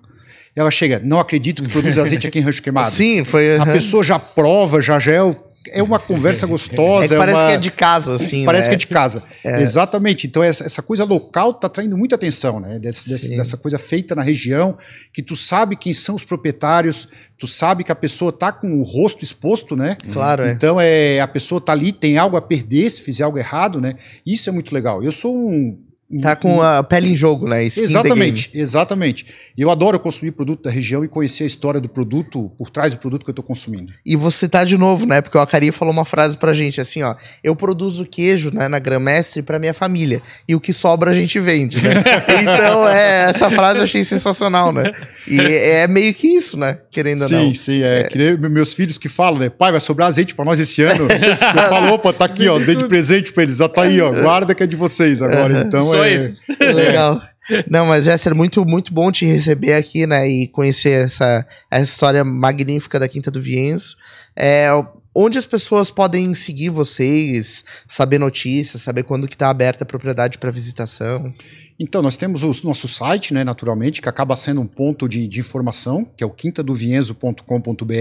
ela chega, não acredito que produz azeite aqui em rancho queimado. Sim, foi... Uhum. A pessoa já prova, já já é o é uma conversa é gostosa. É parece uma... que é de casa, assim. Parece né? que é de casa. É. Exatamente. Então, essa, coisa local está atraindo muita atenção, né? Des, dessa coisa feita na região, que tu sabe quem são os proprietários, tu sabe que a pessoa tá com o rosto exposto, né? Claro. É. Então, é, a pessoa tá ali, tem algo a perder se fizer algo errado, né? Isso é muito legal. Eu sou um Tá com uhum. a pele em jogo, né? Skin exatamente, exatamente. E eu adoro consumir produto da região e conhecer a história do produto, por trás do produto que eu tô consumindo. E você tá de novo, né? Porque o Acari falou uma frase pra gente, assim, ó. Eu produzo queijo, né, na Gramestre pra minha família. E o que sobra a gente vende, né? então, é, essa frase eu achei sensacional, né? E é, é meio que isso, né? Querendo sim, ou não. Sim, sim. É, é. meus filhos que falam, né? Pai, vai sobrar azeite pra nós esse ano. eu falo, opa, tá aqui, ó. Dei de presente pra eles. Ó, tá aí, ó. Guarda que é de vocês agora, então. É sonhos. É, legal. Não, mas ser muito, muito bom te receber aqui, né? E conhecer essa, essa história magnífica da Quinta do Vienzo. É, onde as pessoas podem seguir vocês, saber notícias, saber quando que está aberta a propriedade para visitação? Então, nós temos o nosso site, né, naturalmente, que acaba sendo um ponto de, de informação, que é o quintadovienzo.com.br.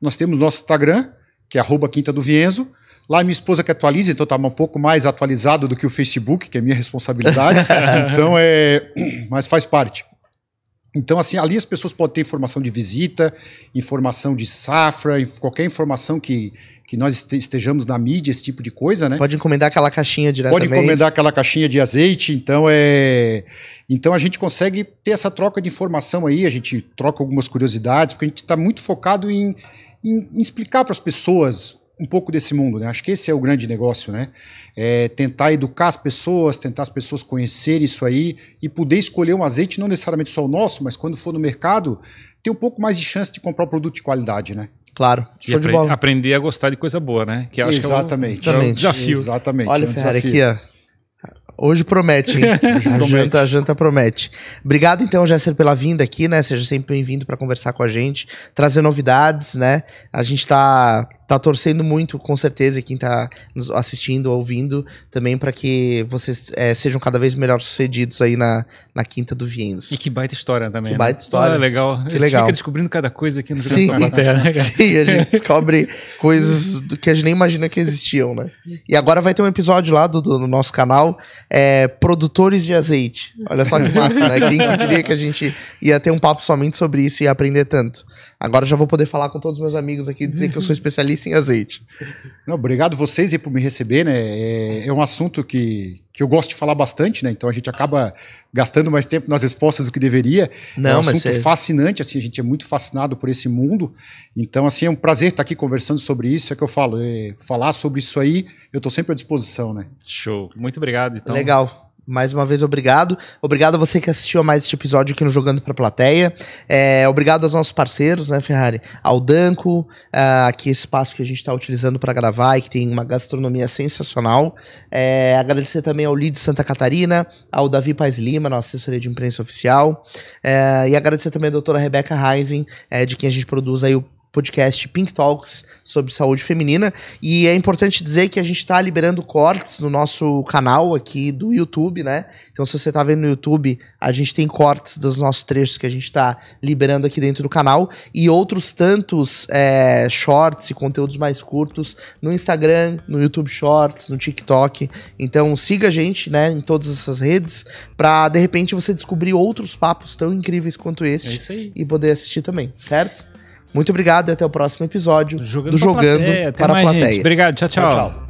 Nós temos nosso Instagram, que é arroba Quinta do Vienzo. Lá minha esposa que atualiza, então estava tá um pouco mais atualizado do que o Facebook, que é minha responsabilidade. então é, mas faz parte. Então assim, ali as pessoas podem ter informação de visita, informação de safra, qualquer informação que que nós estejamos na mídia, esse tipo de coisa, né? Pode encomendar aquela caixinha diretamente. Pode encomendar aquela caixinha de azeite, então é. Então a gente consegue ter essa troca de informação aí, a gente troca algumas curiosidades, porque a gente está muito focado em, em explicar para as pessoas um pouco desse mundo, né? Acho que esse é o grande negócio, né? É tentar educar as pessoas, tentar as pessoas conhecerem isso aí e poder escolher um azeite, não necessariamente só o nosso, mas quando for no mercado, ter um pouco mais de chance de comprar um produto de qualidade, né? Claro, show de bola. Aprender a gostar de coisa boa, né? Que acho Exatamente. Que é um, é um desafio. Exatamente. Olha, é um Ferrari, aqui, ó. Hoje promete, hein? Hoje a, promete. Janta, a janta promete. Obrigado, então, Jéssica, pela vinda aqui, né? Seja sempre bem-vindo para conversar com a gente, trazer novidades, né? A gente está tá torcendo muito, com certeza, quem tá nos assistindo, ouvindo, também para que vocês é, sejam cada vez melhor sucedidos aí na, na quinta do Vienzo. E que baita história também. Que né? baita história. Ah, legal. Que a gente legal. fica descobrindo cada coisa aqui no Sim, Terra, né, Sim, a gente descobre coisas que a gente nem imagina que existiam, né? E agora vai ter um episódio lá do, do no nosso canal, é, Produtores de Azeite. Olha só que massa, né? Quem diria que a gente ia ter um papo somente sobre isso e aprender tanto. Agora já vou poder falar com todos os meus amigos aqui e dizer que eu sou especialista em azeite. Não, obrigado vocês aí por me receber, né? É, é, um assunto que, que eu gosto de falar bastante, né? Então a gente acaba gastando mais tempo nas respostas do que deveria. É Não, é um assunto é... fascinante, assim, a gente é muito fascinado por esse mundo. Então, assim, é um prazer estar aqui conversando sobre isso. É que eu falo, é, falar sobre isso aí, eu estou sempre à disposição, né? Show. Muito obrigado, então. Legal mais uma vez, obrigado. Obrigado a você que assistiu a mais este episódio aqui no Jogando para a Plateia. É, obrigado aos nossos parceiros, né, Ferrari? Ao Danco, uh, aqui esse espaço que a gente está utilizando para gravar e que tem uma gastronomia sensacional. É, agradecer também ao Lid Santa Catarina, ao Davi Paz Lima, nossa assessoria de imprensa oficial. É, e agradecer também à doutora Rebeca Reising, é, de quem a gente produz aí o podcast Pink Talks sobre saúde feminina. E é importante dizer que a gente está liberando cortes no nosso canal aqui do YouTube, né? Então, se você está vendo no YouTube, a gente tem cortes dos nossos trechos que a gente está liberando aqui dentro do canal e outros tantos é, shorts e conteúdos mais curtos no Instagram, no YouTube Shorts, no TikTok. Então, siga a gente, né, em todas essas redes, para de repente você descobrir outros papos tão incríveis quanto esse é e poder assistir também, certo? Muito obrigado e até o próximo episódio Jogando do Jogando é, para a Plateia. Pra plateia. Obrigado, tchau, tchau. tchau, tchau.